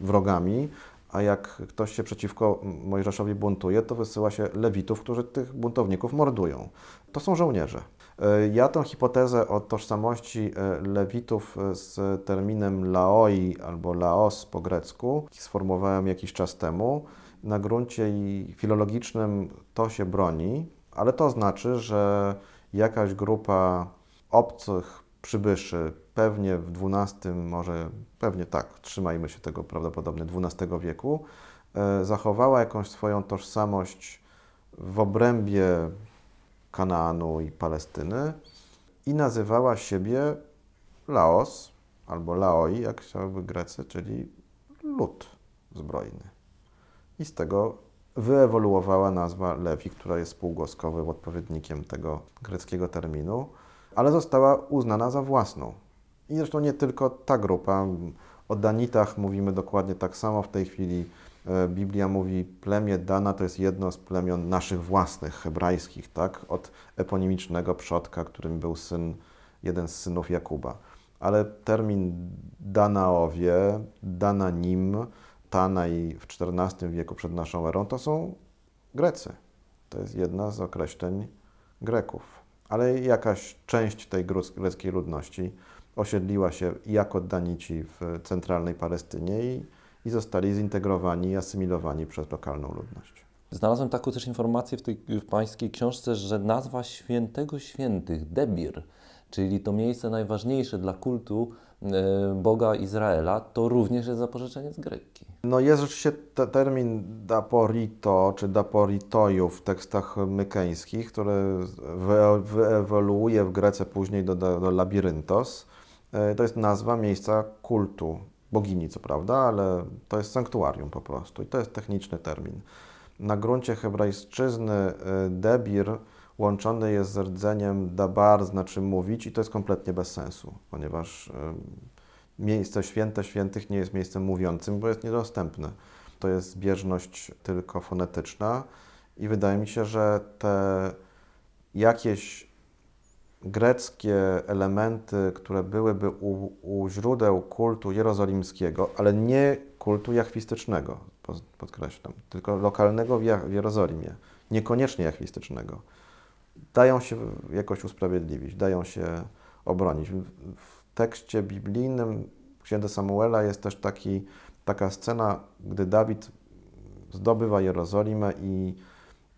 wrogami, a jak ktoś się przeciwko Mojżeszowi buntuje, to wysyła się lewitów, którzy tych buntowników mordują. To są żołnierze. E, ja tę hipotezę o tożsamości e, lewitów e, z terminem laoi albo laos po grecku sformułowałem jakiś czas temu. Na gruncie filologicznym to się broni, ale to znaczy, że jakaś grupa obcych przybyszy, pewnie w XII, może pewnie tak, trzymajmy się tego prawdopodobnie XII wieku, e, zachowała jakąś swoją tożsamość w obrębie Kanaanu i Palestyny i nazywała siebie Laos albo Laoi, jak chciałyby Grecy, czyli lud zbrojny. I z tego wyewoluowała nazwa lewi, która jest półgłoskowym odpowiednikiem tego greckiego terminu, ale została uznana za własną. I zresztą nie tylko ta grupa. O Danitach mówimy dokładnie tak samo w tej chwili. E, Biblia mówi, plemię Dana to jest jedno z plemion naszych własnych, hebrajskich, tak? Od eponimicznego przodka, którym był syn, jeden z synów Jakuba. Ale termin Danaowie, Dananim, Tana i w XIV wieku przed naszą erą, to są Grecy. To jest jedna z określeń Greków. Ale jakaś część tej greckiej ludności osiedliła się jako Danici w centralnej Palestynie i, i zostali zintegrowani i asymilowani przez lokalną ludność. Znalazłem taką też informację w tej w pańskiej książce, że nazwa świętego świętych, Debir, czyli to miejsce najważniejsze dla kultu, Y, Boga Izraela, to również jest zapożyczenie z Greki. No jest rzeczywiście te termin daporito, czy daporitoju w tekstach mykeńskich, który wy wyewoluuje w Grece później do, do, do labiryntos. Y, to jest nazwa miejsca kultu bogini, co prawda, ale to jest sanktuarium po prostu i to jest techniczny termin. Na gruncie hebrajszczyzny y, debir łączony jest z rdzeniem dabar, znaczy mówić, i to jest kompletnie bez sensu, ponieważ miejsce święte świętych nie jest miejscem mówiącym, bo jest niedostępne. To jest zbieżność tylko fonetyczna i wydaje mi się, że te jakieś greckie elementy, które byłyby u, u źródeł kultu jerozolimskiego, ale nie kultu jachwistycznego, podkreślam, tylko lokalnego w, w Jerozolimie, niekoniecznie jachwistycznego dają się jakoś usprawiedliwić, dają się obronić. W tekście biblijnym księdza Samuela jest też taki, taka scena, gdy Dawid zdobywa Jerozolimę i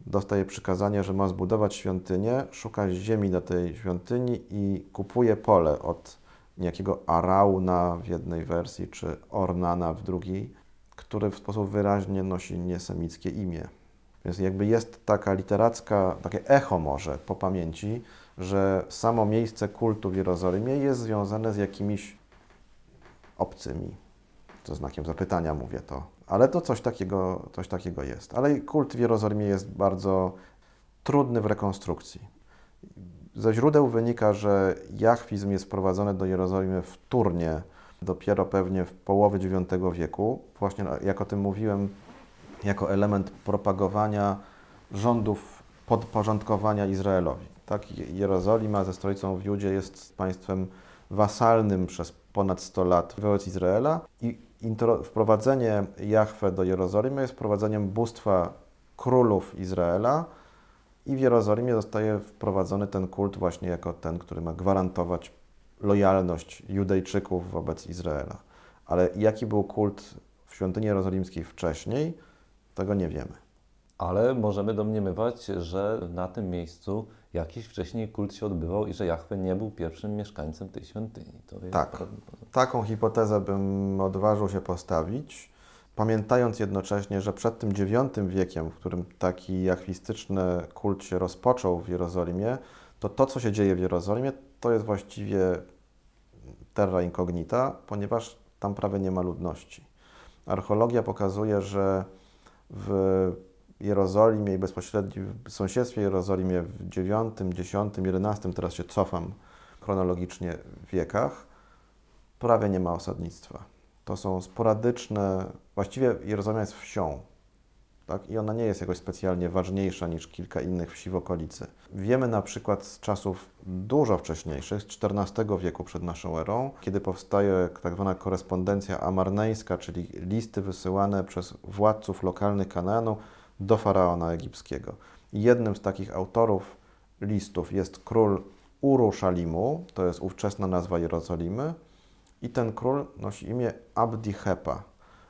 dostaje przykazanie, że ma zbudować świątynię, szuka ziemi do tej świątyni i kupuje pole od niejakiego Arauna w jednej wersji, czy Ornana w drugiej, który w sposób wyraźnie nosi niesemickie imię. Więc jakby jest taka literacka, takie echo może po pamięci, że samo miejsce kultu w Jerozolimie jest związane z jakimiś obcymi. To znakiem zapytania mówię to. Ale to coś takiego, coś takiego jest. Ale kult w Jerozolimie jest bardzo trudny w rekonstrukcji. Ze źródeł wynika, że jachwizm jest wprowadzony do Jerozolimy wtórnie, dopiero pewnie w połowie IX wieku. Właśnie jak o tym mówiłem, jako element propagowania rządów podporządkowania Izraelowi. Tak, Jerozolima ze stolicą w Judzie jest państwem wasalnym przez ponad 100 lat wobec Izraela i wprowadzenie Jahwe do Jerozolimy jest wprowadzeniem bóstwa królów Izraela i w Jerozolimie zostaje wprowadzony ten kult właśnie jako ten, który ma gwarantować lojalność Judejczyków wobec Izraela. Ale jaki był kult w świątyni jerozolimskiej wcześniej? Tego nie wiemy. Ale możemy domniemywać, że na tym miejscu jakiś wcześniej kult się odbywał i że Jachwę nie był pierwszym mieszkańcem tej świątyni. tak, taką hipotezę bym odważył się postawić, pamiętając jednocześnie, że przed tym IX wiekiem, w którym taki jachwistyczny kult się rozpoczął w Jerozolimie, to to, co się dzieje w Jerozolimie, to jest właściwie terra incognita, ponieważ tam prawie nie ma ludności. Archeologia pokazuje, że w Jerozolimie i bezpośrednim sąsiedztwie Jerozolimie w IX, X, XI, teraz się cofam chronologicznie w wiekach, prawie nie ma osadnictwa. To są sporadyczne, właściwie Jerozolima jest wsią, tak? i ona nie jest jakoś specjalnie ważniejsza niż kilka innych wsi w okolicy. Wiemy na przykład z czasów dużo wcześniejszych, z XIV wieku przed naszą erą, kiedy powstaje tak zwana korespondencja amarneńska, czyli listy wysyłane przez władców lokalnych Kanaanu do faraona egipskiego. Jednym z takich autorów listów jest król Uruszalimu, to jest ówczesna nazwa Jerozolimy, i ten król nosi imię Abdi Hepa.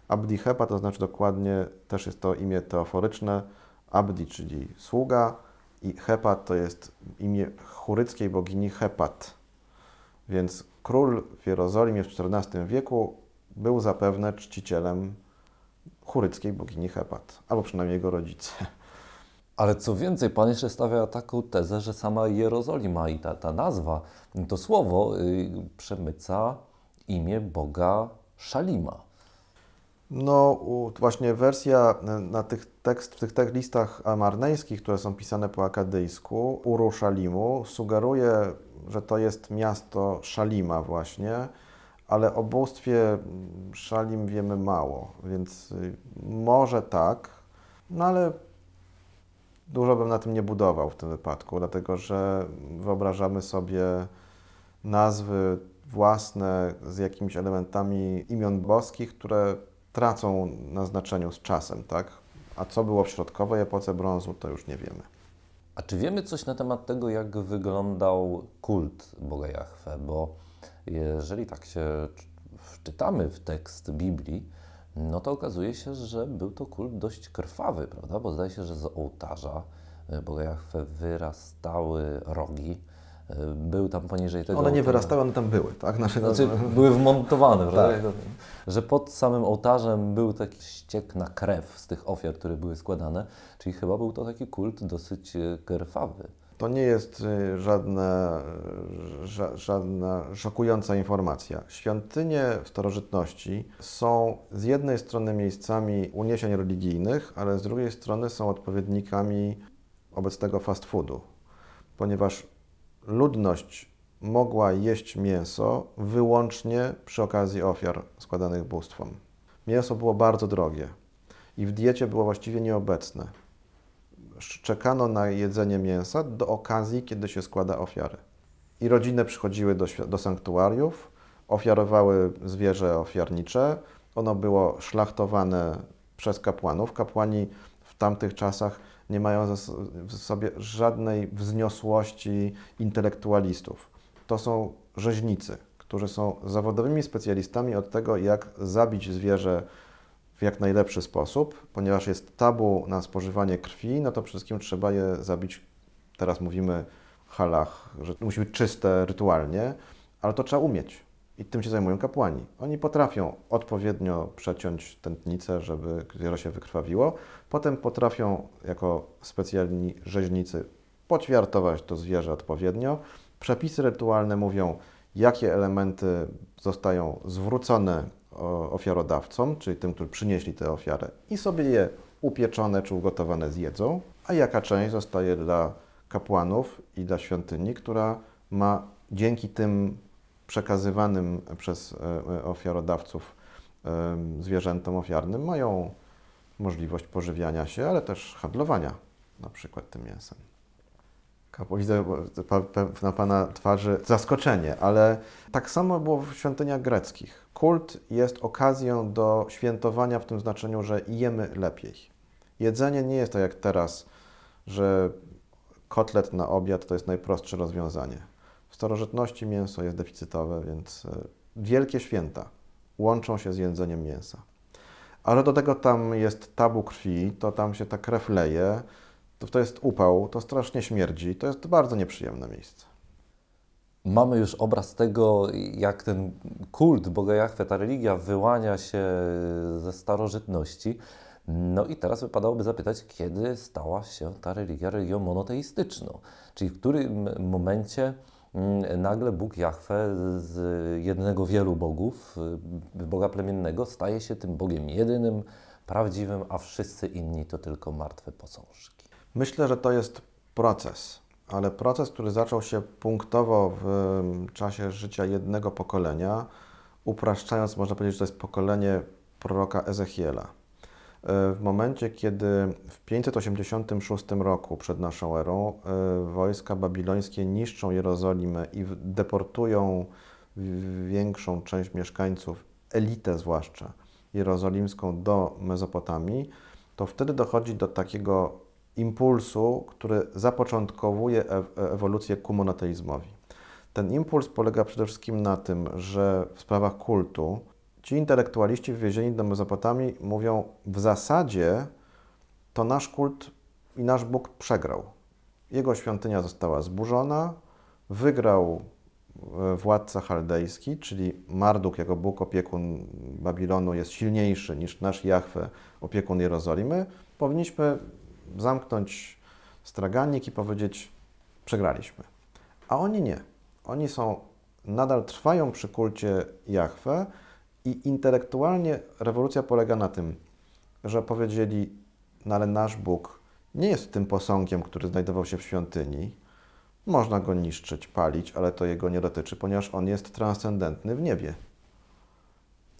Abdi-Hepa to znaczy dokładnie, też jest to imię teoforyczne, Abdi, czyli sługa, i Hepat to jest imię churyckiej bogini Hepat. Więc król w Jerozolimie w XIV wieku był zapewne czcicielem churyckiej bogini Hepat, albo przynajmniej jego rodzice. Ale co więcej, pan jeszcze stawia taką tezę, że sama Jerozolima i ta, ta nazwa, to słowo yy, przemyca imię Boga Szalima. No właśnie wersja e, na tych tekst, w tych, tych listach amarnejskich, które są pisane po akadyjsku, Uruszalimu, sugeruje, że to jest miasto Szalima właśnie, ale o bóstwie Szalim wiemy mało, więc y, może tak, no ale dużo bym na tym nie budował w tym wypadku, dlatego że wyobrażamy sobie nazwy własne z jakimiś elementami imion boskich, które tracą na znaczeniu z czasem, tak? A co było w środkowej epoce brązu, to już nie wiemy. A czy wiemy coś na temat tego, jak wyglądał kult Boga Jahwe? Bo jeżeli tak się wczytamy w tekst Biblii, no to okazuje się, że był to kult dość krwawy, prawda? Bo zdaje się, że z ołtarza e, Boga Jahwe wyrastały rogi, Y, był tam poniżej tego. One nie wyrastały, one tam były, tak? Znaczy, były wmontowane, tak. Że pod samym ołtarzem był taki ściek na krew z tych ofiar, które były składane, czyli chyba był to taki kult dosyć y, krwawy. To nie jest y, żadna, ża, żadna szokująca informacja. Świątynie w starożytności są z jednej strony miejscami uniesień religijnych, ale z drugiej strony są odpowiednikami obecnego fast foodu, ponieważ ludność mogła jeść mięso wyłącznie przy okazji ofiar składanych bóstwom. Mięso było bardzo drogie i w diecie było właściwie nieobecne. Czekano na jedzenie mięsa do okazji, kiedy się składa ofiary. I rodziny przychodziły do, do sanktuariów, ofiarowały zwierzę ofiarnicze. Ono było szlachtowane przez kapłanów. Kapłani w tamtych czasach nie mają w sobie żadnej wzniosłości intelektualistów. To są rzeźnicy, którzy są zawodowymi specjalistami od tego, jak zabić zwierzę w jak najlepszy sposób. Ponieważ jest tabu na spożywanie krwi, no to wszystkim trzeba je zabić. Teraz mówimy halach, że musi być czyste rytualnie, ale to trzeba umieć. I tym się zajmują kapłani. Oni potrafią odpowiednio przeciąć tętnicę, żeby zwierzę się wykrwawiło. Potem potrafią jako specjalni rzeźnicy poćwiartować to zwierzę odpowiednio. Przepisy rytualne mówią, jakie elementy zostają zwrócone ofiarodawcom, czyli tym, którzy przynieśli tę ofiarę i sobie je upieczone czy ugotowane zjedzą, a jaka część zostaje dla kapłanów i dla świątyni, która ma dzięki tym przekazywanym przez e, e, ofiarodawców zwierzętom ofiarnym mają możliwość pożywiania się, ale też handlowania na przykład tym mięsem. Widzę na Pana twarzy zaskoczenie, ale tak samo było w świątyniach greckich. Kult jest okazją do świętowania w tym znaczeniu, że jemy lepiej. Jedzenie nie jest tak jak teraz, że kotlet na obiad to jest najprostsze rozwiązanie starożytności mięso jest deficytowe, więc e, wielkie święta łączą się z jedzeniem mięsa. A że do tego tam jest tabu krwi, to tam się ta krew leje, to, to jest upał, to strasznie śmierdzi, to jest bardzo nieprzyjemne miejsce. Mamy już obraz tego, jak ten kult Boga Jachwę, ta religia wyłania się ze starożytności. No i teraz wypadałoby zapytać, kiedy stała się ta religia religią monoteistyczną? Czyli w którym momencie Mm, nagle Bóg Jahwe z jednego wielu bogów, y, Boga plemiennego, staje się tym Bogiem jedynym, prawdziwym, a wszyscy inni to tylko martwe posążki. Myślę, że to jest proces, ale proces, który zaczął się punktowo w mm, czasie życia jednego pokolenia, upraszczając, można powiedzieć, że to jest pokolenie proroka Ezechiela. E, w momencie, kiedy w 586 roku przed naszą erą e, wojska babilońskie niszczą Jerozolimę i deportują większą część mieszkańców, elitę zwłaszcza jerozolimską, do Mezopotamii, to wtedy dochodzi do takiego impulsu, który zapoczątkowuje e, ewolucję kumonateizmowi. Ten impuls polega przede wszystkim na tym, że w sprawach kultu, Ci intelektualiści wywiezieni do Mezopotamii mówią, w zasadzie to nasz kult i nasz Bóg przegrał. Jego świątynia została zburzona, wygrał e, władca chaldejski, czyli Marduk jako Bóg, opiekun Babilonu, jest silniejszy niż nasz Jahwe, opiekun Jerozolimy. Powinniśmy zamknąć straganik i powiedzieć, przegraliśmy. A oni nie. Oni są, nadal trwają przy kulcie Jahwe, i intelektualnie rewolucja polega na tym, że powiedzieli, no ale nasz Bóg nie jest tym posągiem, który znajdował się w świątyni. Można go niszczyć, palić, ale to jego nie dotyczy, ponieważ on jest transcendentny w niebie.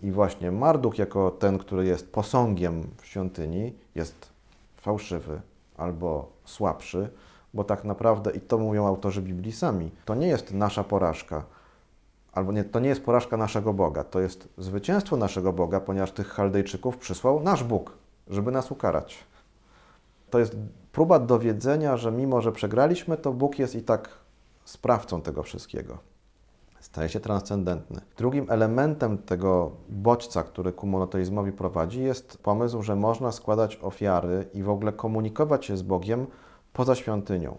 I właśnie Marduk, jako ten, który jest posągiem w świątyni, jest fałszywy albo słabszy, bo tak naprawdę, i to mówią autorzy Biblii sami, to nie jest nasza porażka albo nie, to nie jest porażka naszego Boga, to jest zwycięstwo naszego Boga, ponieważ tych Chaldejczyków przysłał nasz Bóg, żeby nas ukarać. To jest próba dowiedzenia, że mimo, że przegraliśmy, to Bóg jest i tak sprawcą tego wszystkiego. Staje się transcendentny. Drugim elementem tego bodźca, który ku monoteizmowi prowadzi, jest pomysł, że można składać ofiary i w ogóle komunikować się z Bogiem poza świątynią.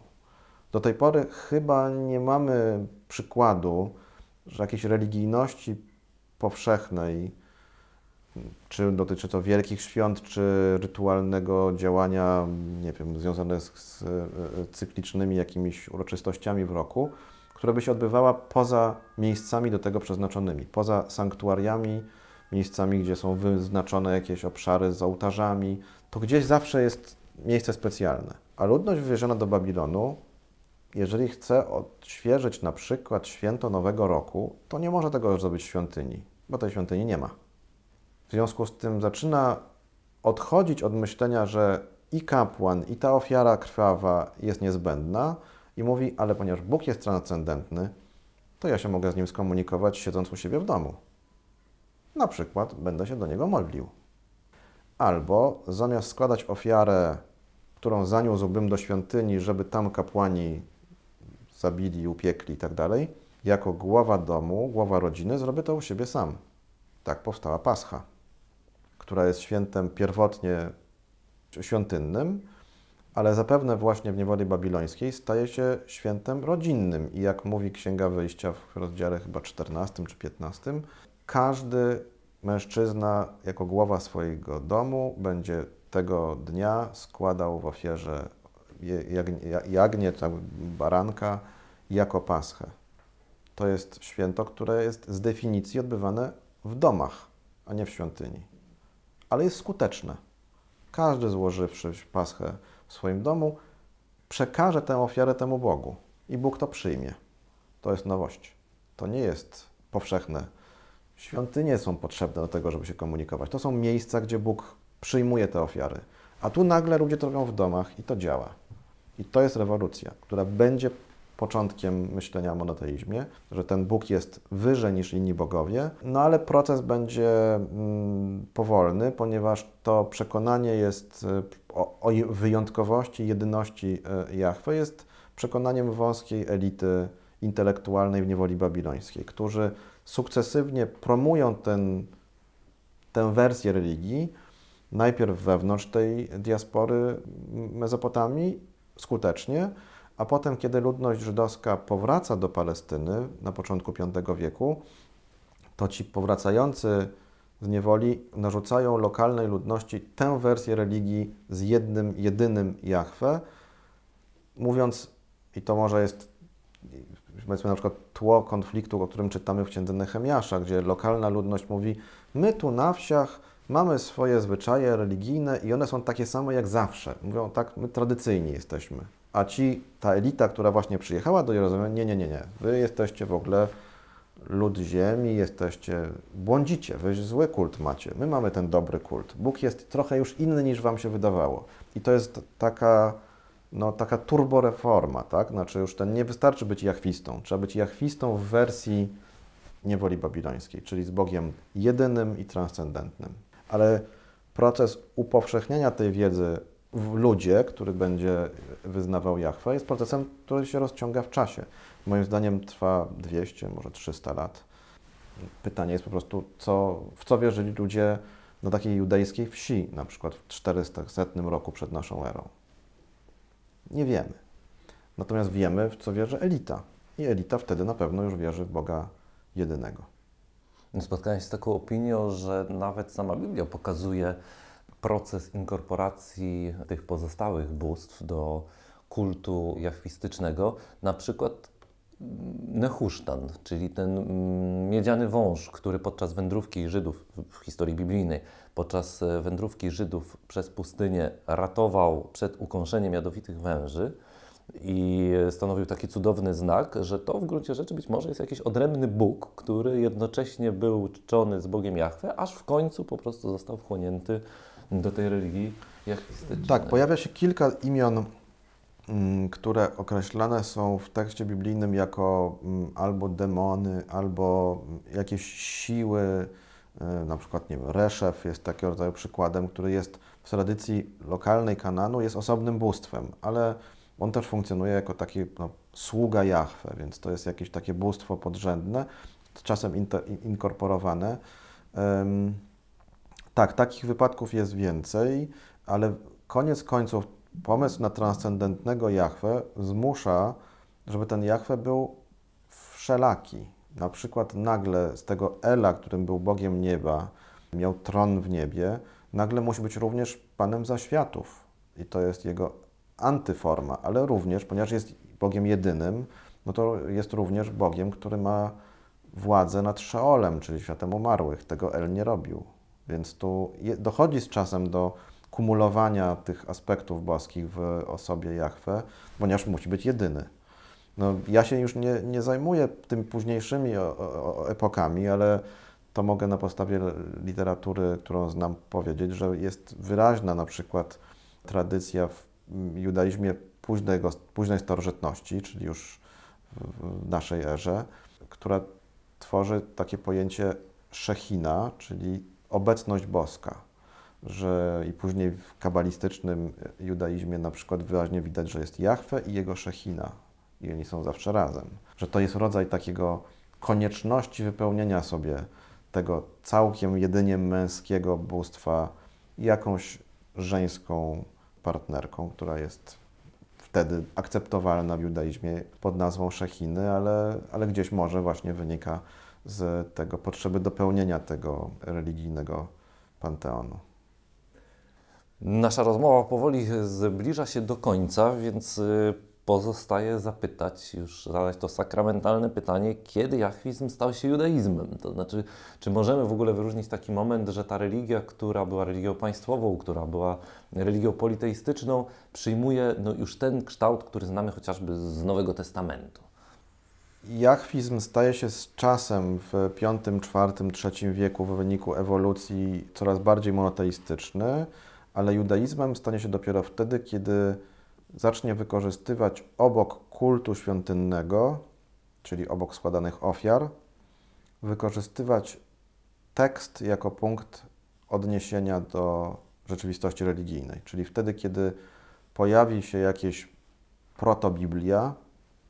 Do tej pory chyba nie mamy przykładu, że jakiejś religijności powszechnej, czy dotyczy to wielkich świąt, czy rytualnego działania, nie wiem, związane z, z e, cyklicznymi jakimiś uroczystościami w roku, która by się odbywała poza miejscami do tego przeznaczonymi, poza sanktuariami, miejscami, gdzie są wyznaczone jakieś obszary z ołtarzami, to gdzieś zawsze jest miejsce specjalne. A ludność wywieziona do Babilonu jeżeli chce odświeżyć na przykład święto Nowego Roku, to nie może tego zrobić w świątyni, bo tej świątyni nie ma. W związku z tym zaczyna odchodzić od myślenia, że i kapłan, i ta ofiara krwawa jest niezbędna i mówi, ale ponieważ Bóg jest transcendentny, to ja się mogę z Nim skomunikować siedząc u siebie w domu. Na przykład będę się do Niego modlił. Albo zamiast składać ofiarę, którą zaniósłbym do świątyni, żeby tam kapłani zabili, upiekli itd. Tak jako głowa domu, głowa rodziny zrobię to u siebie sam. Tak powstała Pascha, która jest świętem pierwotnie świątynnym, ale zapewne właśnie w niewoli babilońskiej staje się świętem rodzinnym. I jak mówi Księga Wyjścia w rozdziale chyba 14 czy 15, każdy mężczyzna jako głowa swojego domu będzie tego dnia składał w ofierze jagnię, tam baranka jako Paschę. To jest święto, które jest z definicji odbywane w domach, a nie w świątyni. Ale jest skuteczne. Każdy złożywszy Paschę w swoim domu przekaże tę ofiarę temu Bogu i Bóg to przyjmie. To jest nowość. To nie jest powszechne. Świątynie są potrzebne do tego, żeby się komunikować. To są miejsca, gdzie Bóg przyjmuje te ofiary. A tu nagle ludzie to robią w domach i to działa. I to jest rewolucja, która będzie początkiem myślenia o monoteizmie, że ten Bóg jest wyżej niż inni bogowie, no ale proces będzie mm, powolny, ponieważ to przekonanie jest y, o, o wyjątkowości, jedyności y, Jahwe jest przekonaniem wąskiej elity intelektualnej w niewoli babilońskiej, którzy sukcesywnie promują ten, tę wersję religii, najpierw wewnątrz tej diaspory Mezopotamii, skutecznie, a potem, kiedy ludność żydowska powraca do Palestyny na początku V wieku, to ci powracający z niewoli narzucają lokalnej ludności tę wersję religii z jednym, jedynym Jahwe, mówiąc, i to może jest powiedzmy na przykład tło konfliktu, o którym czytamy w księdze Nehemiasza, gdzie lokalna ludność mówi, my tu na wsiach mamy swoje zwyczaje religijne i one są takie same jak zawsze. Mówią, tak, my tradycyjni jesteśmy a ci, ta elita, która właśnie przyjechała do Jerozolimy, nie, nie, nie, nie, wy jesteście w ogóle lud ziemi, jesteście, błądzicie, wy zły kult macie, my mamy ten dobry kult. Bóg jest trochę już inny niż wam się wydawało. I to jest taka, no, taka turboreforma, tak? Znaczy już ten, nie wystarczy być jachwistą, trzeba być jachwistą w wersji niewoli babilońskiej, czyli z Bogiem jedynym i transcendentnym. Ale proces upowszechniania tej wiedzy w ludzie, który będzie wyznawał Jachwę, jest procesem, który się rozciąga w czasie. Moim zdaniem trwa 200, może 300 lat. Pytanie jest po prostu, co, w co wierzyli ludzie na takiej judejskiej wsi, na przykład w 400 roku przed naszą erą. Nie wiemy. Natomiast wiemy, w co wierzy elita. I elita wtedy na pewno już wierzy w Boga jedynego. Spotkałem się z taką opinią, że nawet sama Biblia pokazuje proces inkorporacji tych pozostałych bóstw do kultu jachwistycznego, na przykład Nehusztan, czyli ten mm, miedziany wąż, który podczas wędrówki Żydów w historii biblijnej, podczas e, wędrówki Żydów przez pustynię ratował przed ukąszeniem jadowitych węży i stanowił taki cudowny znak, że to w gruncie rzeczy być może jest jakiś odrębny Bóg, który jednocześnie był czczony z Bogiem Jahwe, aż w końcu po prostu został wchłonięty do tej religii jachwistycznej. Tak, pojawia się kilka imion, mm, które określane są w tekście biblijnym jako mm, albo demony, albo mm, jakieś siły, e, na przykład nie wiem, Reszef jest takiego rodzaju przykładem, który jest w tradycji lokalnej Kananu, jest osobnym bóstwem, ale on też funkcjonuje jako taki no, sługa Jahwe, więc to jest jakieś takie bóstwo podrzędne, czasem inkorporowane. Um, tak, takich wypadków jest więcej, ale koniec końców pomysł na transcendentnego Jahwe zmusza, żeby ten Jahwe był wszelaki. Na przykład nagle z tego Ela, którym był Bogiem nieba, miał tron w niebie, nagle musi być również Panem zaświatów. I to jest jego antyforma, ale również, ponieważ jest Bogiem jedynym, no to jest również Bogiem, który ma władzę nad Szeolem, czyli światem umarłych. Tego El nie robił. Więc tu dochodzi z czasem do kumulowania tych aspektów boskich w osobie Jachwę, ponieważ musi być jedyny. No, ja się już nie, nie zajmuję tymi późniejszymi o, o, epokami, ale to mogę na podstawie literatury, którą znam, powiedzieć, że jest wyraźna na przykład tradycja w judaizmie późnego, późnej starożytności, czyli już w naszej erze, która tworzy takie pojęcie szechina, czyli obecność boska, że i później w kabalistycznym judaizmie na przykład wyraźnie widać, że jest Jahwe i jego Szechina i oni są zawsze razem. Że to jest rodzaj takiego konieczności wypełnienia sobie tego całkiem jedynie męskiego bóstwa jakąś żeńską partnerką, która jest wtedy akceptowalna w judaizmie pod nazwą szechiny, ale, ale gdzieś może właśnie wynika z tego potrzeby dopełnienia tego religijnego panteonu. Nasza rozmowa powoli zbliża się do końca, więc y, pozostaje zapytać, już zadać to sakramentalne pytanie, kiedy jachwizm stał się judaizmem? To znaczy, czy możemy w ogóle wyróżnić taki moment, że ta religia, która była religią państwową, która była religią politeistyczną, przyjmuje no, już ten kształt, który znamy chociażby z Nowego Testamentu? Jachwizm staje się z czasem w V, IV, III wieku w wyniku ewolucji coraz bardziej monoteistyczny, ale judaizmem stanie się dopiero wtedy, kiedy zacznie wykorzystywać obok kultu świątynnego, czyli obok składanych ofiar, wykorzystywać tekst jako punkt odniesienia do rzeczywistości religijnej. Czyli wtedy, kiedy pojawi się jakieś proto-Biblia,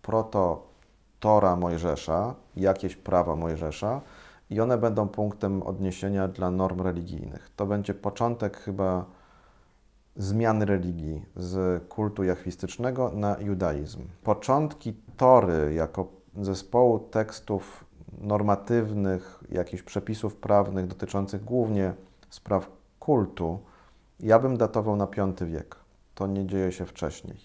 proto-Tora Mojżesza, jakieś prawa Mojżesza, i one będą punktem odniesienia dla norm religijnych. To będzie początek chyba zmian religii z kultu jachwistycznego na judaizm. Początki Tory jako zespołu tekstów normatywnych, jakichś przepisów prawnych dotyczących głównie spraw kultu, ja bym datował na V wiek. To nie dzieje się wcześniej.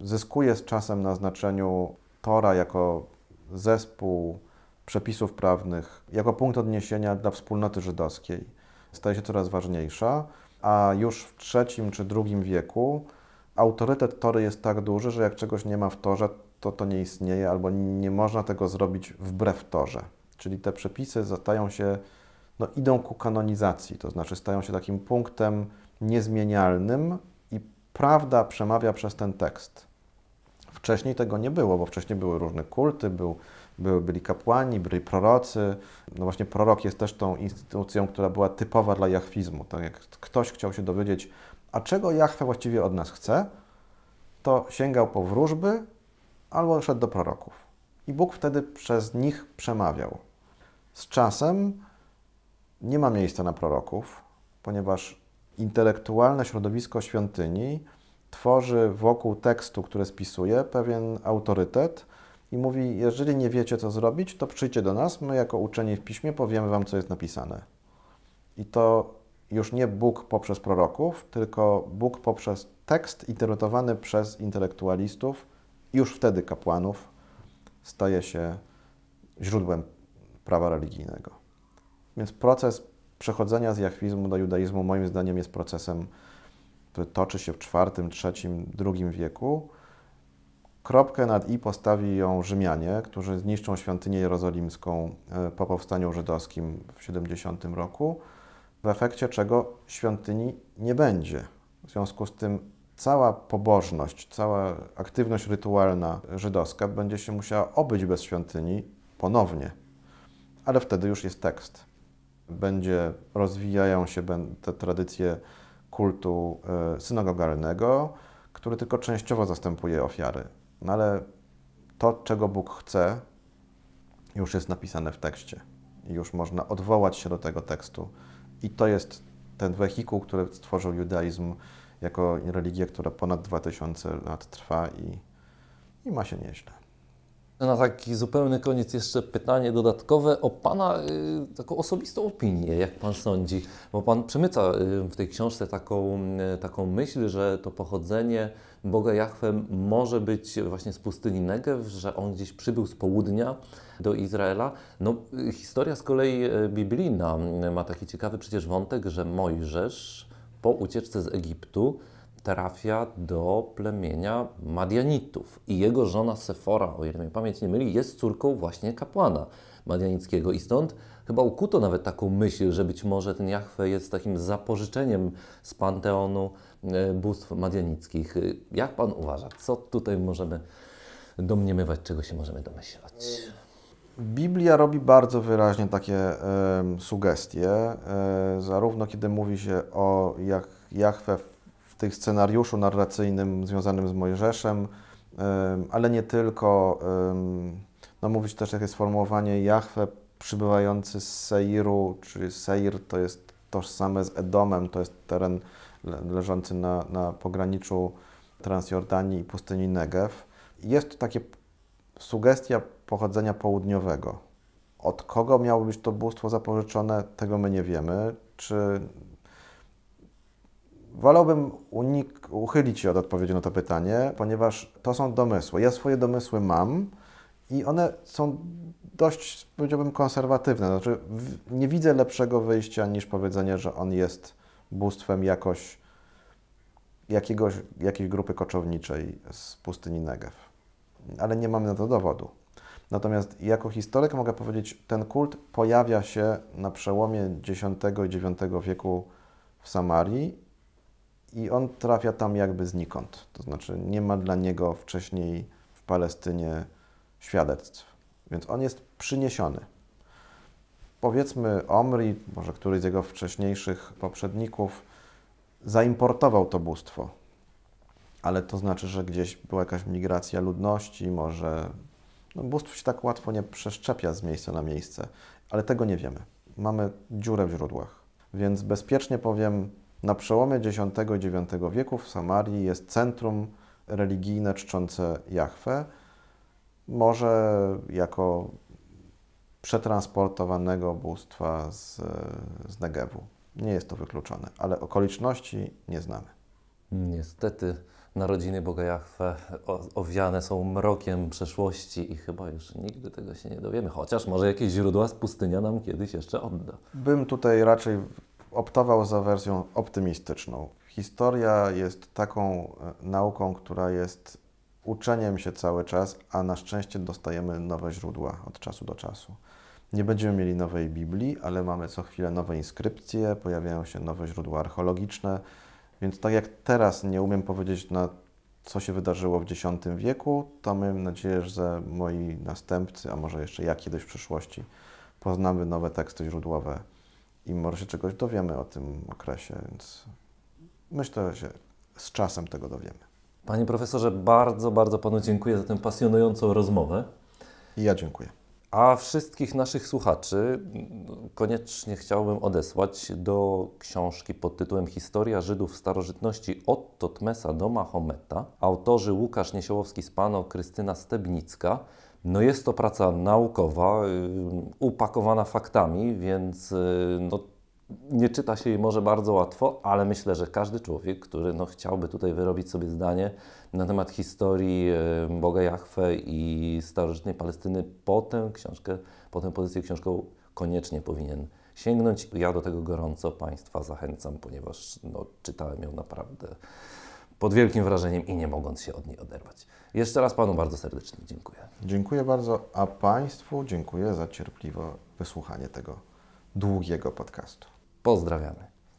Zyskuje z czasem na znaczeniu Tora jako zespół przepisów prawnych, jako punkt odniesienia dla wspólnoty żydowskiej. Staje się coraz ważniejsza a już w trzecim czy drugim wieku autorytet tory jest tak duży, że jak czegoś nie ma w torze, to to nie istnieje albo nie można tego zrobić wbrew torze. Czyli te przepisy stają się, no, idą ku kanonizacji, to znaczy stają się takim punktem niezmienialnym i prawda przemawia przez ten tekst. Wcześniej tego nie było, bo wcześniej były różne kulty, był były, byli kapłani, byli prorocy. No właśnie prorok jest też tą instytucją, która była typowa dla jachwizmu. Tak jak ktoś chciał się dowiedzieć, a czego Jachwę właściwie od nas chce, to sięgał po wróżby albo szedł do proroków. I Bóg wtedy przez nich przemawiał. Z czasem nie ma miejsca na proroków, ponieważ intelektualne środowisko świątyni tworzy wokół tekstu, który spisuje, pewien autorytet, i mówi: Jeżeli nie wiecie, co zrobić, to przyjdźcie do nas, my jako uczeni w piśmie powiemy wam, co jest napisane. I to już nie Bóg poprzez proroków, tylko Bóg poprzez tekst interpretowany przez intelektualistów, już wtedy kapłanów, staje się źródłem prawa religijnego. Więc proces przechodzenia z jachwizmu do judaizmu, moim zdaniem, jest procesem, który toczy się w IV, III, II wieku Kropkę nad i postawi ją Rzymianie, którzy zniszczą świątynię jerozolimską e, po powstaniu żydowskim w 70 roku, w efekcie czego świątyni nie będzie. W związku z tym cała pobożność, cała aktywność rytualna żydowska będzie się musiała obyć bez świątyni ponownie. Ale wtedy już jest tekst. Będzie, rozwijają się te tradycje kultu e, synagogalnego, który tylko częściowo zastępuje ofiary no ale to, czego Bóg chce, już jest napisane w tekście. I już można odwołać się do tego tekstu. I to jest ten wehikuł, który stworzył judaizm jako religię, która ponad 2000 lat trwa i, i ma się nieźle. No, na taki zupełny koniec jeszcze pytanie dodatkowe o Pana y, taką osobistą opinię, jak Pan sądzi, bo Pan przemyca y, w tej książce taką, y, taką myśl, że to pochodzenie Boga Jahwe może być właśnie z pustyni Negev, że on gdzieś przybył z południa do Izraela. No, historia z kolei e, biblijna e, ma taki ciekawy przecież wątek, że Mojżesz po ucieczce z Egiptu trafia do plemienia Madianitów i jego żona Sefora, o ile mnie pamięć nie myli, jest córką właśnie kapłana. Marianickiego i stąd chyba ukuto nawet taką myśl, że być może ten Jahwe jest takim zapożyczeniem z panteonu e, bóstw madianickich. Jak Pan uważa, co tutaj możemy domniemywać, czego się możemy domyślać? Biblia robi bardzo wyraźnie takie sugestie, e, zarówno kiedy mówi się o jak, Jachwę w tych scenariuszu narracyjnym związanym z Mojżeszem, ale nie tylko. No mówi się też takie sformułowanie Jahwe przybywający z Seiru, czyli Seir to jest tożsame z Edomem, to jest teren leżący na, na pograniczu Transjordanii i pustyni Negev. Jest to takie sugestia pochodzenia południowego. Od kogo miało być to bóstwo zapożyczone, tego my nie wiemy. Czy Wolałbym unik- uchylić się od odpowiedzi na to pytanie, ponieważ to są domysły. Ja swoje domysły mam, i one są dość, powiedziałbym, konserwatywne. Znaczy, nie widzę lepszego wyjścia niż powiedzenie, że on jest bóstwem jakoś jakiegoś, jakiejś grupy koczowniczej z pustyni Negev. Ale nie mamy na to dowodu. Natomiast jako historyk mogę powiedzieć, ten kult pojawia się na przełomie X i IX wieku w Samarii i on trafia tam jakby znikąd. To znaczy nie ma dla niego wcześniej w Palestynie świadectw. Więc on jest przyniesiony. Powiedzmy, Omri, może któryś z jego wcześniejszych poprzedników, zaimportował to bóstwo, ale to znaczy, że gdzieś była jakaś migracja ludności, może. No, bóstwo się tak łatwo nie przeszczepia z miejsca na miejsce, ale tego nie wiemy. Mamy dziurę w źródłach. Więc bezpiecznie powiem, na przełomie X i IX wieku w Samarii jest centrum religijne czczące Jahwe może jako przetransportowanego bóstwa z, z Negewu. Nie jest to wykluczone, ale okoliczności nie znamy. Niestety narodziny Boga Jahwe owiane są mrokiem przeszłości i chyba już nigdy tego się nie dowiemy, chociaż może jakieś źródła z pustynia nam kiedyś jeszcze odda. Bym tutaj raczej optował za wersją optymistyczną. Historia jest taką e, nauką, która jest uczeniem się cały czas, a na szczęście dostajemy nowe źródła od czasu do czasu. Nie będziemy mieli nowej Biblii, ale mamy co chwilę nowe inskrypcje, pojawiają się nowe źródła archeologiczne, więc tak jak teraz nie umiem powiedzieć na co się wydarzyło w X wieku, to mam nadzieję, że moi następcy, a może jeszcze ja kiedyś w przyszłości, poznamy nowe teksty źródłowe i może się czegoś dowiemy o tym okresie, więc myślę, że z czasem tego dowiemy. Panie profesorze, bardzo, bardzo panu dziękuję za tę pasjonującą rozmowę. I ja dziękuję. A wszystkich naszych słuchaczy mm, koniecznie chciałbym odesłać do książki pod tytułem Historia Żydów w starożytności od Totmesa do Mahometa. Autorzy Łukasz niesiołowski pano Krystyna Stebnicka. No jest to praca naukowa, y, upakowana faktami, więc y, no, nie czyta się jej może bardzo łatwo, ale myślę, że każdy człowiek, który no, chciałby tutaj wyrobić sobie zdanie na temat historii Boga Jachwe i starożytnej Palestyny, po tę książkę, po tę pozycję książką koniecznie powinien sięgnąć. Ja do tego gorąco Państwa zachęcam, ponieważ no, czytałem ją naprawdę pod wielkim wrażeniem i nie mogąc się od niej oderwać. Jeszcze raz Panu bardzo serdecznie dziękuję. Dziękuję bardzo, a Państwu dziękuję za cierpliwe wysłuchanie tego długiego podcastu. Pozdrawiamy.